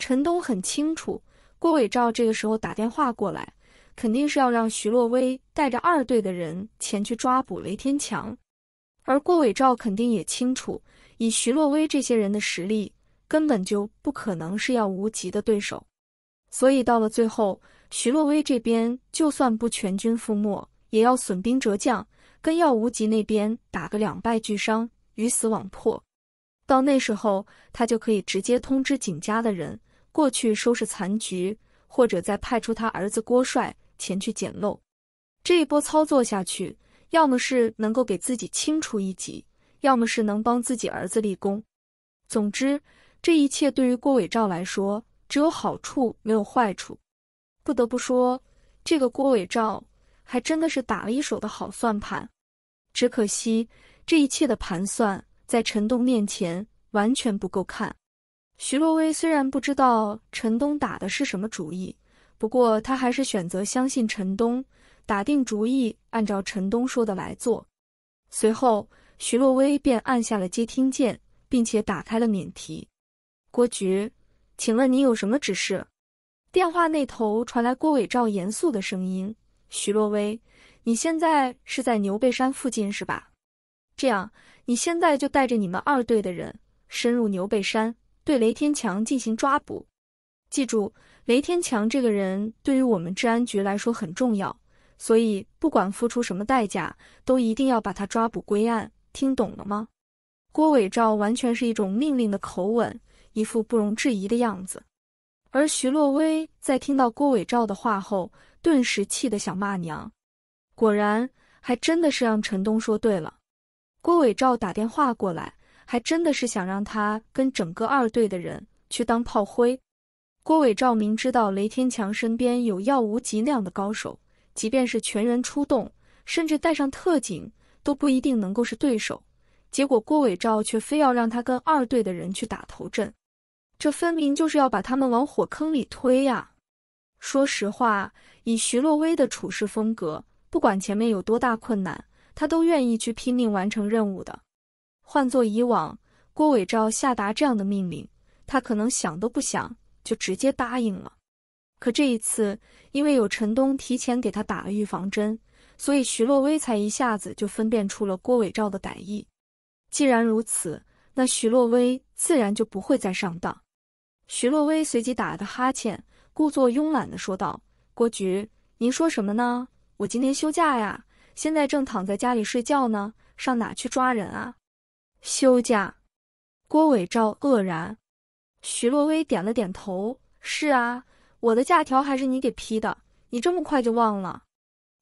陈东很清楚，郭伟照这个时候打电话过来，肯定是要让徐洛威带着二队的人前去抓捕雷天强，而郭伟照肯定也清楚，以徐洛威这些人的实力，根本就不可能是要无极的对手。所以到了最后，徐洛威这边就算不全军覆没，也要损兵折将，跟药无极那边打个两败俱伤、鱼死网破。到那时候，他就可以直接通知景家的人过去收拾残局，或者再派出他儿子郭帅前去捡漏。这一波操作下去，要么是能够给自己清除一己，要么是能帮自己儿子立功。总之，这一切对于郭伟照来说。只有好处没有坏处，不得不说，这个郭伟照还真的是打了一手的好算盘。只可惜，这一切的盘算在陈东面前完全不够看。徐洛薇虽然不知道陈东打的是什么主意，不过他还是选择相信陈东，打定主意按照陈东说的来做。随后，徐洛薇便按下了接听键，并且打开了免提。郭局。请问你有什么指示？电话那头传来郭伟照严肃的声音：“徐洛威，你现在是在牛背山附近是吧？这样，你现在就带着你们二队的人深入牛背山，对雷天强进行抓捕。记住，雷天强这个人对于我们治安局来说很重要，所以不管付出什么代价，都一定要把他抓捕归案。听懂了吗？”郭伟照完全是一种命令的口吻。一副不容置疑的样子，而徐洛薇在听到郭伟照的话后，顿时气得想骂娘。果然，还真的是让陈东说对了。郭伟照打电话过来，还真的是想让他跟整个二队的人去当炮灰。郭伟照明知道雷天强身边有要无极那样的高手，即便是全员出动，甚至带上特警，都不一定能够是对手。结果郭伟照却非要让他跟二队的人去打头阵。这分明就是要把他们往火坑里推呀！说实话，以徐洛威的处事风格，不管前面有多大困难，他都愿意去拼命完成任务的。换做以往，郭伟照下达这样的命令，他可能想都不想就直接答应了。可这一次，因为有陈东提前给他打了预防针，所以徐洛威才一下子就分辨出了郭伟照的歹意。既然如此，那徐洛威自然就不会再上当。徐洛威随即打了个哈欠，故作慵懒的说道：“郭局，您说什么呢？我今天休假呀，现在正躺在家里睡觉呢，上哪去抓人啊？”休假？郭伟照愕然。徐洛威点了点头：“是啊，我的假条还是你给批的，你这么快就忘了？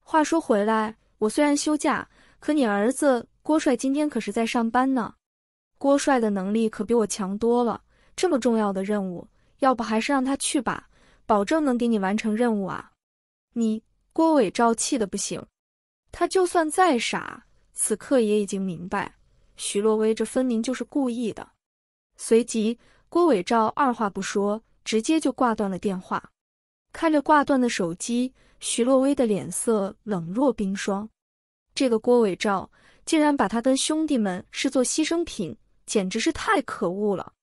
话说回来，我虽然休假，可你儿子郭帅今天可是在上班呢。郭帅的能力可比我强多了。”这么重要的任务，要不还是让他去吧，保证能给你完成任务啊！你郭伟照气的不行，他就算再傻，此刻也已经明白，徐洛威这分明就是故意的。随即，郭伟照二话不说，直接就挂断了电话。看着挂断的手机，徐洛威的脸色冷若冰霜。这个郭伟照竟然把他跟兄弟们视作牺牲品，简直是太可恶了！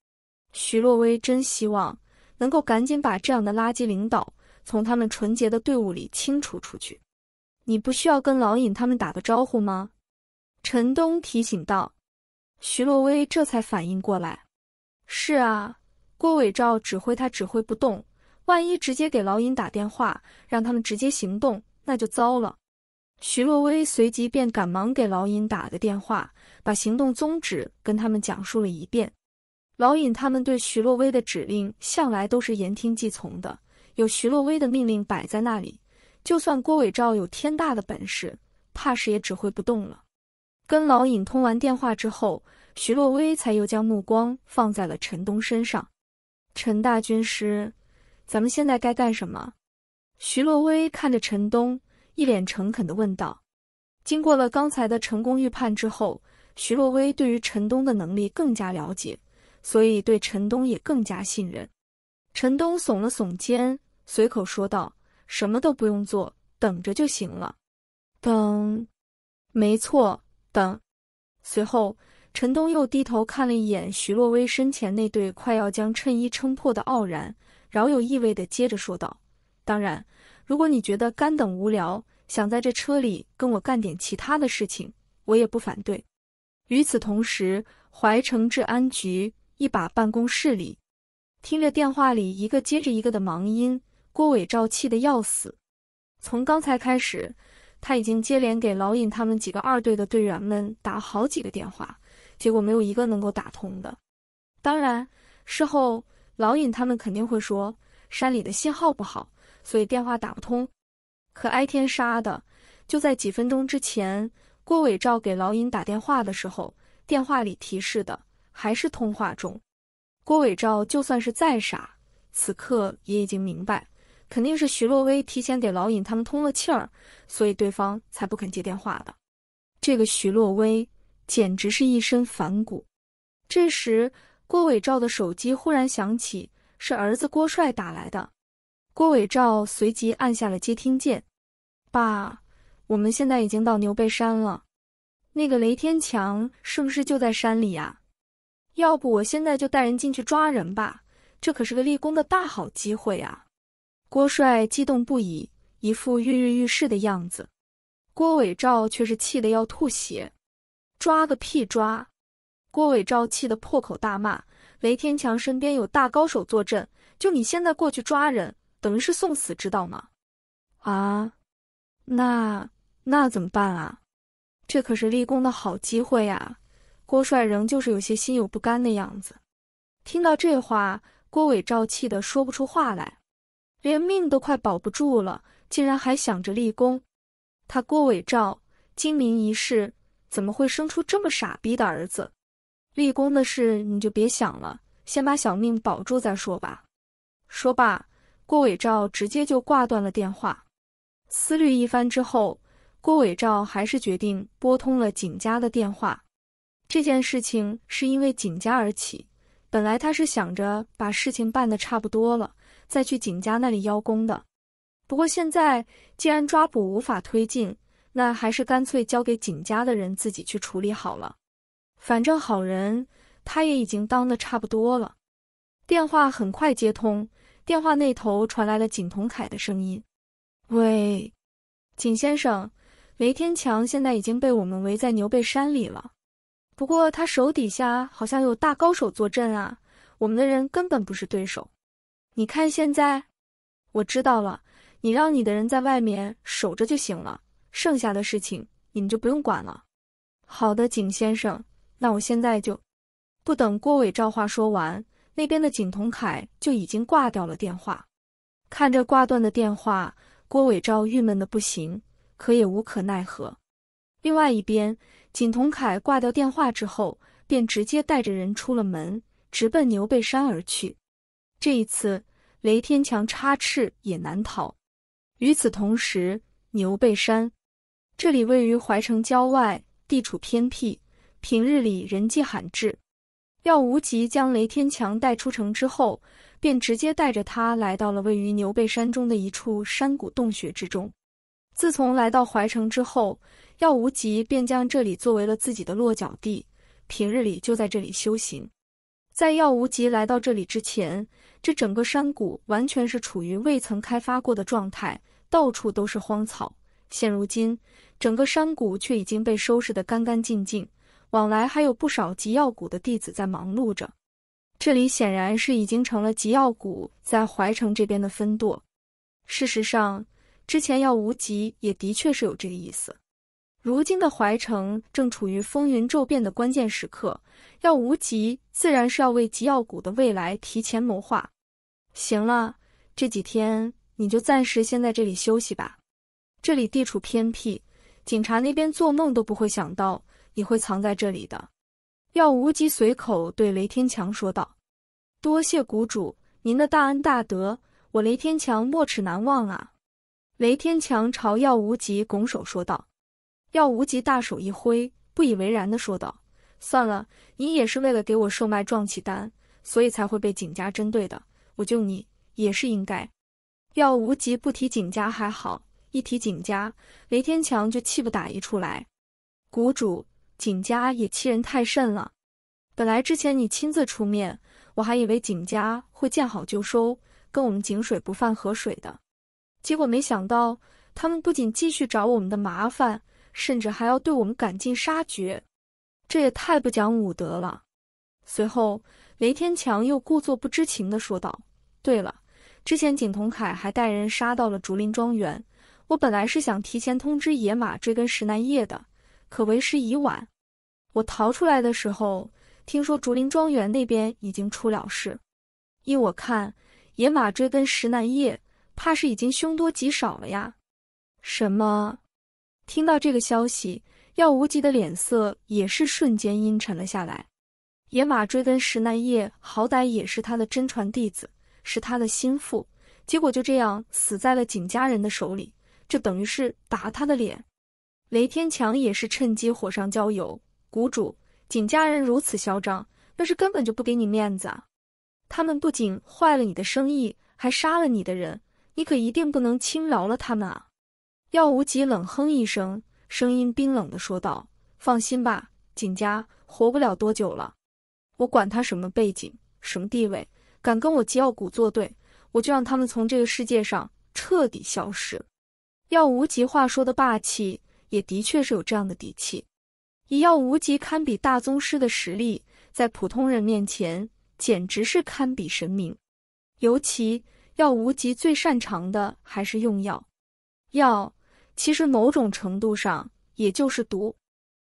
徐洛威真希望能够赶紧把这样的垃圾领导从他们纯洁的队伍里清除出去。你不需要跟老尹他们打个招呼吗？陈东提醒道。徐洛威这才反应过来。是啊，郭伟照指挥他指挥不动，万一直接给老尹打电话，让他们直接行动，那就糟了。徐洛威随即便赶忙给老尹打个电话，把行动宗旨跟他们讲述了一遍。老尹他们对徐洛威的指令向来都是言听计从的，有徐洛威的命令摆在那里，就算郭伟照有天大的本事，怕是也指挥不动了。跟老尹通完电话之后，徐洛威才又将目光放在了陈东身上。陈大军师，咱们现在该干什么？徐洛威看着陈东，一脸诚恳地问道。经过了刚才的成功预判之后，徐洛威对于陈东的能力更加了解。所以对陈东也更加信任。陈东耸了耸肩，随口说道：“什么都不用做，等着就行了。”等，没错，等。随后，陈东又低头看了一眼徐洛薇身前那对快要将衬衣撑破的傲然，饶有意味的接着说道：“当然，如果你觉得干等无聊，想在这车里跟我干点其他的事情，我也不反对。”与此同时，怀城治安局。一把办公室里，听着电话里一个接着一个的忙音，郭伟照气得要死。从刚才开始，他已经接连给老尹他们几个二队的队员们打好几个电话，结果没有一个能够打通的。当然，事后老尹他们肯定会说山里的信号不好，所以电话打不通。可哀天杀的！就在几分钟之前，郭伟照给老尹打电话的时候，电话里提示的。还是通话中，郭伟照就算是再傻，此刻也已经明白，肯定是徐洛威提前给老尹他们通了气儿，所以对方才不肯接电话的。这个徐洛威简直是一身反骨。这时，郭伟照的手机忽然响起，是儿子郭帅打来的。郭伟照随即按下了接听键：“爸，我们现在已经到牛背山了，那个雷天强是不是就在山里呀？”要不我现在就带人进去抓人吧，这可是个立功的大好机会啊！郭帅激动不已，一副跃跃欲试的样子。郭伟照却是气得要吐血，抓个屁抓！郭伟照气得破口大骂：“雷天强身边有大高手坐镇，就你现在过去抓人，等于是送死，知道吗？”啊，那那怎么办啊？这可是立功的好机会啊！郭帅仍旧是有些心有不甘的样子，听到这话，郭伟照气得说不出话来，连命都快保不住了，竟然还想着立功，他郭伟照精明一世，怎么会生出这么傻逼的儿子？立功的事你就别想了，先把小命保住再说吧。说罢，郭伟照直接就挂断了电话。思虑一番之后，郭伟照还是决定拨通了景家的电话。这件事情是因为景家而起，本来他是想着把事情办得差不多了，再去景家那里邀功的。不过现在既然抓捕无法推进，那还是干脆交给景家的人自己去处理好了。反正好人他也已经当得差不多了。电话很快接通，电话那头传来了景同凯的声音：“喂，景先生，雷天强现在已经被我们围在牛背山里了。”不过他手底下好像有大高手坐镇啊，我们的人根本不是对手。你看现在，我知道了，你让你的人在外面守着就行了，剩下的事情你们就不用管了。好的，景先生，那我现在就不等郭伟照话说完，那边的景同凯就已经挂掉了电话。看着挂断的电话，郭伟照郁闷的不行，可也无可奈何。另外一边。景同凯挂掉电话之后，便直接带着人出了门，直奔牛背山而去。这一次，雷天强插翅也难逃。与此同时，牛背山，这里位于怀城郊外，地处偏僻，平日里人迹罕至。廖无极将雷天强带出城之后，便直接带着他来到了位于牛背山中的一处山谷洞穴之中。自从来到淮城之后，药无极便将这里作为了自己的落脚地，平日里就在这里修行。在药无极来到这里之前，这整个山谷完全是处于未曾开发过的状态，到处都是荒草。现如今，整个山谷却已经被收拾得干干净净，往来还有不少极药谷的弟子在忙碌着。这里显然是已经成了极药谷在淮城这边的分舵。事实上，之前要无极也的确是有这个意思。如今的怀城正处于风云骤变的关键时刻，要无极自然是要为极药谷的未来提前谋划。行了，这几天你就暂时先在这里休息吧。这里地处偏僻，警察那边做梦都不会想到你会藏在这里的。要无极随口对雷天强说道：“多谢谷主您的大恩大德，我雷天强没齿难忘啊！”雷天强朝药无极拱手说道：“药无极大手一挥，不以为然的说道：‘算了，你也是为了给我售卖壮气丹，所以才会被景家针对的。我救你也是应该。’药无极不提景家还好，一提景家，雷天强就气不打一处来。谷主，景家也欺人太甚了。本来之前你亲自出面，我还以为景家会见好就收，跟我们井水不犯河水的。”结果没想到，他们不仅继续找我们的麻烦，甚至还要对我们赶尽杀绝，这也太不讲武德了。随后，雷天强又故作不知情地说道：“对了，之前景同凯还带人杀到了竹林庄园，我本来是想提前通知野马追根石南叶的，可为时已晚。我逃出来的时候，听说竹林庄园那边已经出了事。依我看，野马追根石南叶。”怕是已经凶多吉少了呀！什么？听到这个消息，药无极的脸色也是瞬间阴沉了下来。野马追跟石南叶好歹也是他的真传弟子，是他的心腹，结果就这样死在了景家人的手里，这等于是打他的脸。雷天强也是趁机火上浇油，谷主，景家人如此嚣张，那是根本就不给你面子啊！他们不仅坏了你的生意，还杀了你的人。你可一定不能轻饶了他们啊！耀无极冷哼一声，声音冰冷的说道：“放心吧，景家活不了多久了。我管他什么背景，什么地位，敢跟我吉药谷作对，我就让他们从这个世界上彻底消失。”耀无极话说的霸气，也的确是有这样的底气。以耀无极堪比大宗师的实力，在普通人面前简直是堪比神明，尤其。药无极最擅长的还是用药，药其实某种程度上也就是毒，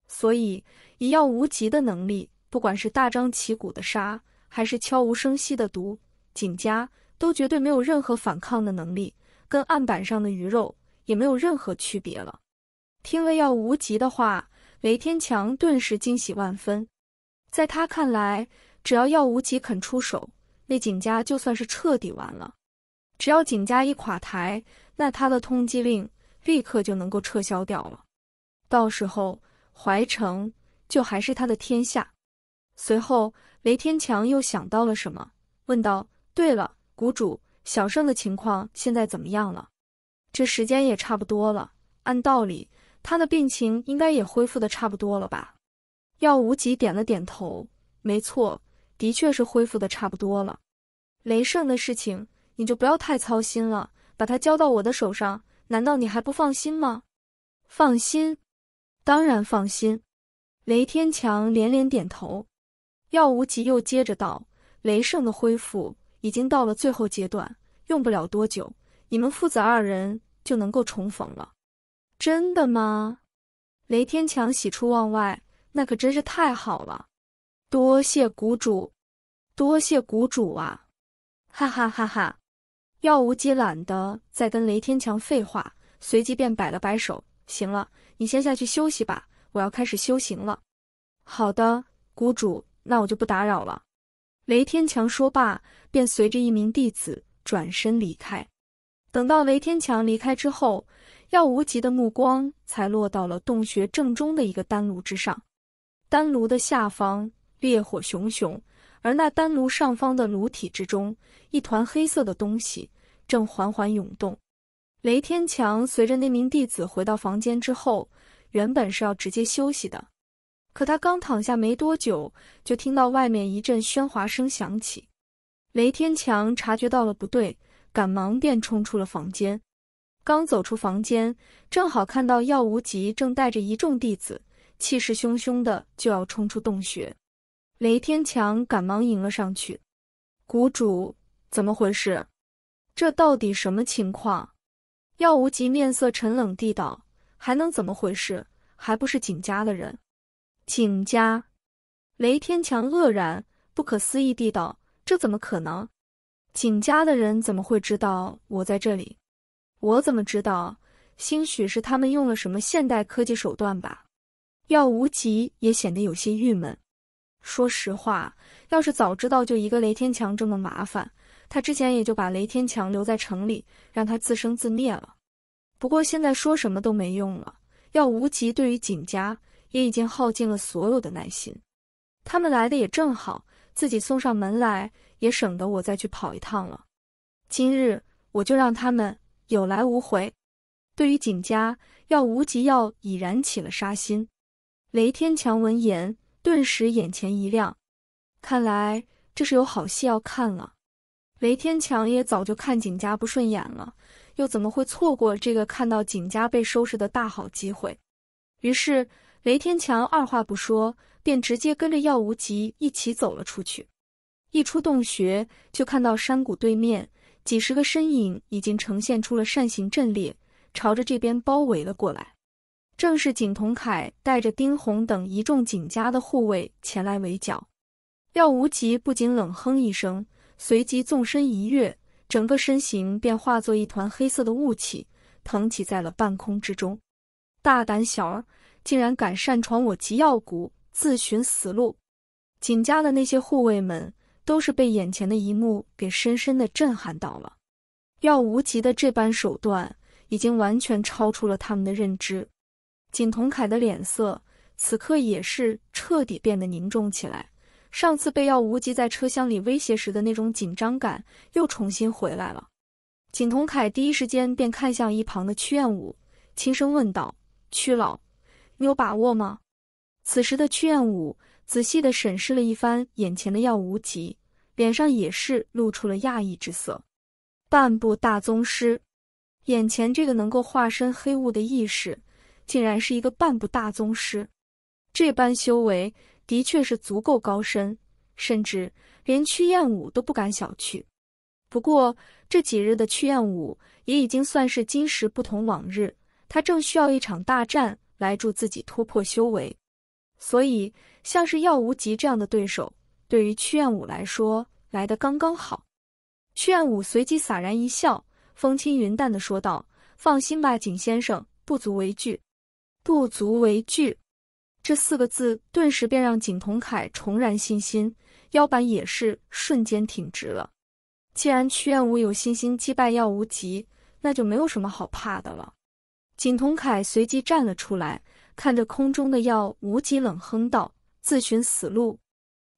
所以以药无极的能力，不管是大张旗鼓的杀，还是悄无声息的毒，景家都绝对没有任何反抗的能力，跟案板上的鱼肉也没有任何区别了。听了药无极的话，雷天强顿时惊喜万分，在他看来，只要药无极肯出手，那景家就算是彻底完了。只要景家一垮台，那他的通缉令立刻就能够撤销掉了。到时候，淮城就还是他的天下。随后，雷天强又想到了什么，问道：“对了，谷主，小胜的情况现在怎么样了？这时间也差不多了，按道理，他的病情应该也恢复的差不多了吧？”药无极点了点头，没错，的确是恢复的差不多了。雷胜的事情。你就不要太操心了，把他交到我的手上，难道你还不放心吗？放心，当然放心。雷天强连连点头。药无极又接着道：“雷圣的恢复已经到了最后阶段，用不了多久，你们父子二人就能够重逢了。”真的吗？雷天强喜出望外，那可真是太好了！多谢谷主，多谢谷主啊！哈哈哈哈！药无极懒得再跟雷天强废话，随即便摆了摆手：“行了，你先下去休息吧，我要开始修行了。”“好的，谷主，那我就不打扰了。”雷天强说罢，便随着一名弟子转身离开。等到雷天强离开之后，药无极的目光才落到了洞穴正中的一个丹炉之上。丹炉的下方，烈火熊熊。而那丹炉上方的炉体之中，一团黑色的东西正缓缓涌动。雷天强随着那名弟子回到房间之后，原本是要直接休息的，可他刚躺下没多久，就听到外面一阵喧哗声响起。雷天强察觉到了不对，赶忙便冲出了房间。刚走出房间，正好看到药无极正带着一众弟子，气势汹汹的就要冲出洞穴。雷天强赶忙迎了上去，谷主，怎么回事？这到底什么情况？药无极面色沉冷地道：“还能怎么回事？还不是景家的人。”景家？雷天强愕然，不可思议地道：“这怎么可能？景家的人怎么会知道我在这里？我怎么知道？兴许是他们用了什么现代科技手段吧？”药无极也显得有些郁闷。说实话，要是早知道就一个雷天强这么麻烦，他之前也就把雷天强留在城里，让他自生自灭了。不过现在说什么都没用了。要无极对于景家也已经耗尽了所有的耐心。他们来的也正好，自己送上门来，也省得我再去跑一趟了。今日我就让他们有来无回。对于景家，要无极要已然起了杀心。雷天强闻言。顿时眼前一亮，看来这是有好戏要看了。雷天强也早就看景家不顺眼了，又怎么会错过这个看到景家被收拾的大好机会？于是雷天强二话不说，便直接跟着药无极一起走了出去。一出洞穴，就看到山谷对面几十个身影已经呈现出了扇形阵列，朝着这边包围了过来。正是景同凯带着丁红等一众景家的护卫前来围剿，廖无极不仅冷哼一声，随即纵身一跃，整个身形便化作一团黑色的雾气，腾起在了半空之中。大胆小儿，竟然敢擅闯我极耀谷，自寻死路！景家的那些护卫们都是被眼前的一幕给深深的震撼到了，廖无极的这般手段已经完全超出了他们的认知。景同凯的脸色此刻也是彻底变得凝重起来，上次被药无极在车厢里威胁时的那种紧张感又重新回来了。景同凯第一时间便看向一旁的屈彦武，轻声问道：“屈老，你有把握吗？”此时的屈彦武仔细的审视了一番眼前的药无极，脸上也是露出了讶异之色。半步大宗师，眼前这个能够化身黑雾的意识。竟然是一个半步大宗师，这般修为的确是足够高深，甚至连屈燕武都不敢小觑。不过这几日的屈燕武也已经算是今时不同往日，他正需要一场大战来助自己突破修为，所以像是药无极这样的对手，对于屈燕武来说来的刚刚好。屈燕武随即洒然一笑，风轻云淡的说道：“放心吧，景先生，不足为惧。”不足为惧，这四个字顿时便让景同凯重燃信心，腰板也是瞬间挺直了。既然屈彦武有信心击败药无极，那就没有什么好怕的了。景同凯随即站了出来，看着空中的药无极，冷哼道：“自寻死路，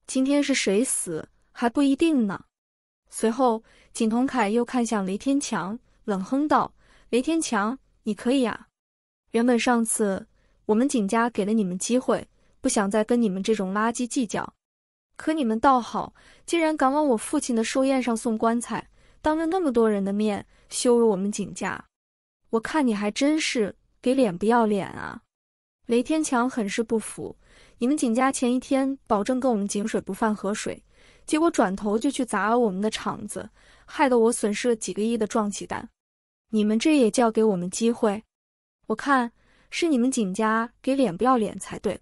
今天是谁死还不一定呢。”随后，景同凯又看向雷天强，冷哼道：“雷天强，你可以啊。”原本上次我们景家给了你们机会，不想再跟你们这种垃圾计较，可你们倒好，竟然敢往我父亲的寿宴上送棺材，当着那么多人的面羞辱我们景家，我看你还真是给脸不要脸啊！雷天强很是不服，你们景家前一天保证跟我们井水不犯河水，结果转头就去砸了我们的场子，害得我损失了几个亿的壮气弹，你们这也叫给我们机会？我看是你们景家给脸不要脸才对。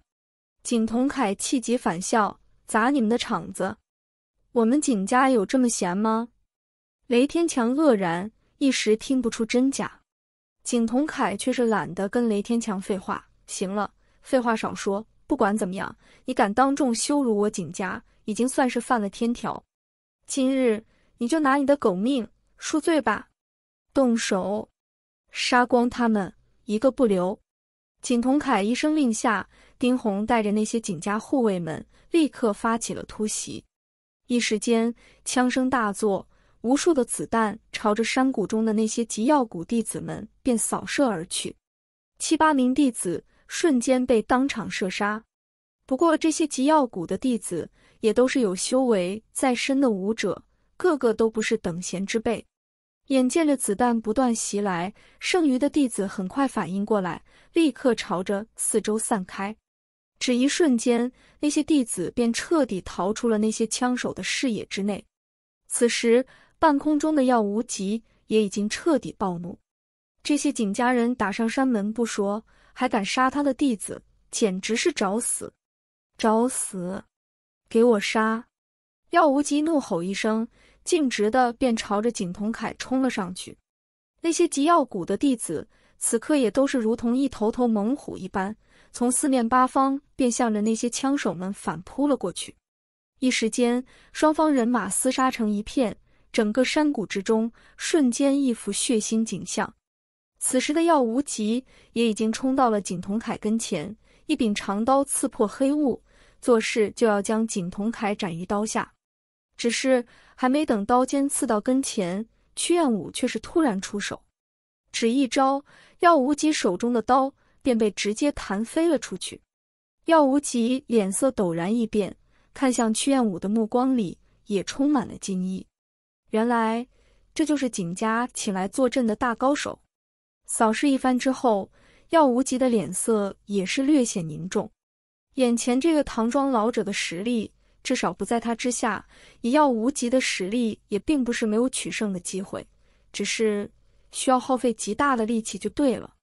景同凯气急反笑，砸你们的场子。我们景家有这么闲吗？雷天强愕然，一时听不出真假。景同凯却是懒得跟雷天强废话。行了，废话少说。不管怎么样，你敢当众羞辱我景家，已经算是犯了天条。今日你就拿你的狗命赎罪吧。动手，杀光他们。一个不留，景同凯一声令下，丁红带着那些景家护卫们立刻发起了突袭。一时间，枪声大作，无数的子弹朝着山谷中的那些极耀谷弟子们便扫射而去。七八名弟子瞬间被当场射杀。不过，这些极耀谷的弟子也都是有修为在身的武者，个个都不是等闲之辈。眼见着子弹不断袭来，剩余的弟子很快反应过来，立刻朝着四周散开。只一瞬间，那些弟子便彻底逃出了那些枪手的视野之内。此时，半空中的药无极也已经彻底暴怒：这些景家人打上山门不说，还敢杀他的弟子，简直是找死！找死！给我杀！药无极怒吼一声。径直的便朝着景同凯冲了上去，那些极耀谷的弟子此刻也都是如同一头头猛虎一般，从四面八方便向着那些枪手们反扑了过去。一时间，双方人马厮杀成一片，整个山谷之中瞬间一幅血腥景象。此时的药无极也已经冲到了景同凯跟前，一柄长刀刺破黑雾，作势就要将景同凯斩于刀下。只是还没等刀尖刺到跟前，屈彦武却是突然出手，只一招，耀无极手中的刀便被直接弹飞了出去。耀无极脸色陡然一变，看向屈彦武的目光里也充满了惊异。原来这就是景家请来坐镇的大高手。扫视一番之后，耀无极的脸色也是略显凝重，眼前这个唐装老者的实力。至少不在他之下。以药无极的实力，也并不是没有取胜的机会，只是需要耗费极大的力气就对了。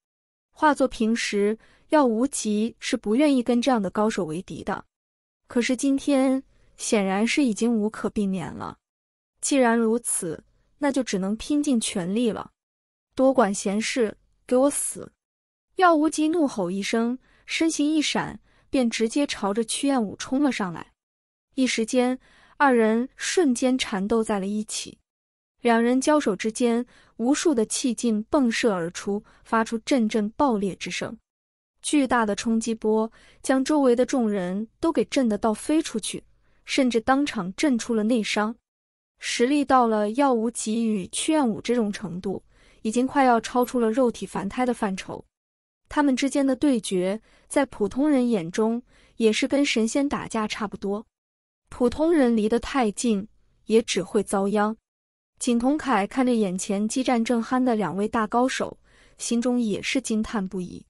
化作平时，药无极是不愿意跟这样的高手为敌的。可是今天显然是已经无可避免了。既然如此，那就只能拼尽全力了。多管闲事，给我死！药无极怒吼一声，身形一闪，便直接朝着屈艳武冲了上来。一时间，二人瞬间缠斗在了一起。两人交手之间，无数的气劲迸射而出，发出阵阵爆裂之声。巨大的冲击波将周围的众人都给震得倒飞出去，甚至当场震出了内伤。实力到了耀无极与曲彦武这种程度，已经快要超出了肉体凡胎的范畴。他们之间的对决，在普通人眼中，也是跟神仙打架差不多。普通人离得太近，也只会遭殃。景同凯看着眼前激战正酣的两位大高手，心中也是惊叹不已。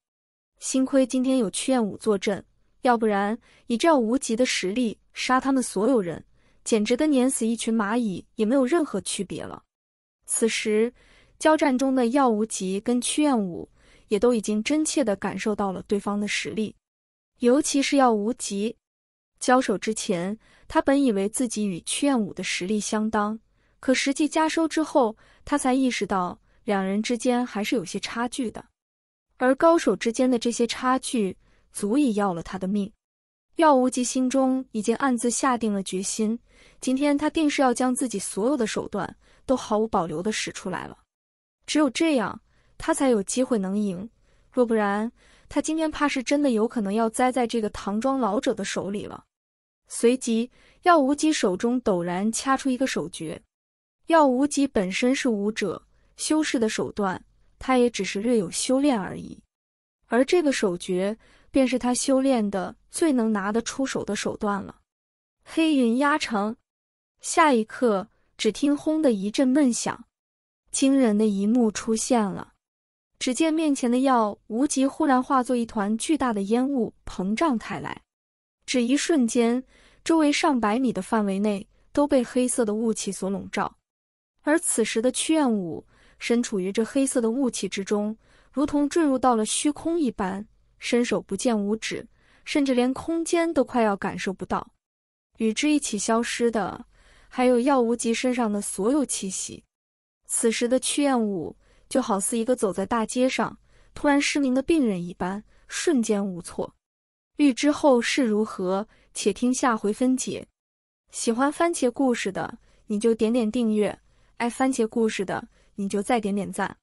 幸亏今天有屈彦武坐镇，要不然以这样无极的实力杀他们所有人，简直跟碾死一群蚂蚁也没有任何区别了。此时交战中的耀无极跟屈彦武也都已经真切的感受到了对方的实力，尤其是耀无极交手之前。他本以为自己与屈艳武的实力相当，可实际加收之后，他才意识到两人之间还是有些差距的。而高手之间的这些差距，足以要了他的命。药无极心中已经暗自下定了决心，今天他定是要将自己所有的手段都毫无保留的使出来了，只有这样，他才有机会能赢。若不然，他今天怕是真的有可能要栽在这个唐庄老者的手里了。随即，药无极手中陡然掐出一个手诀。药无极本身是武者，修士的手段他也只是略有修炼而已，而这个手诀便是他修炼的最能拿得出手的手段了。黑云压城，下一刻，只听轰的一阵闷响，惊人的一幕出现了。只见面前的药无极忽然化作一团巨大的烟雾膨胀开来，只一瞬间。周围上百米的范围内都被黑色的雾气所笼罩，而此时的屈彦武身处于这黑色的雾气之中，如同坠入到了虚空一般，伸手不见五指，甚至连空间都快要感受不到。与之一起消失的，还有药无极身上的所有气息。此时的屈彦武就好似一个走在大街上突然失明的病人一般，瞬间无措。欲知后事如何？且听下回分解。喜欢番茄故事的，你就点点订阅；爱番茄故事的，你就再点点赞。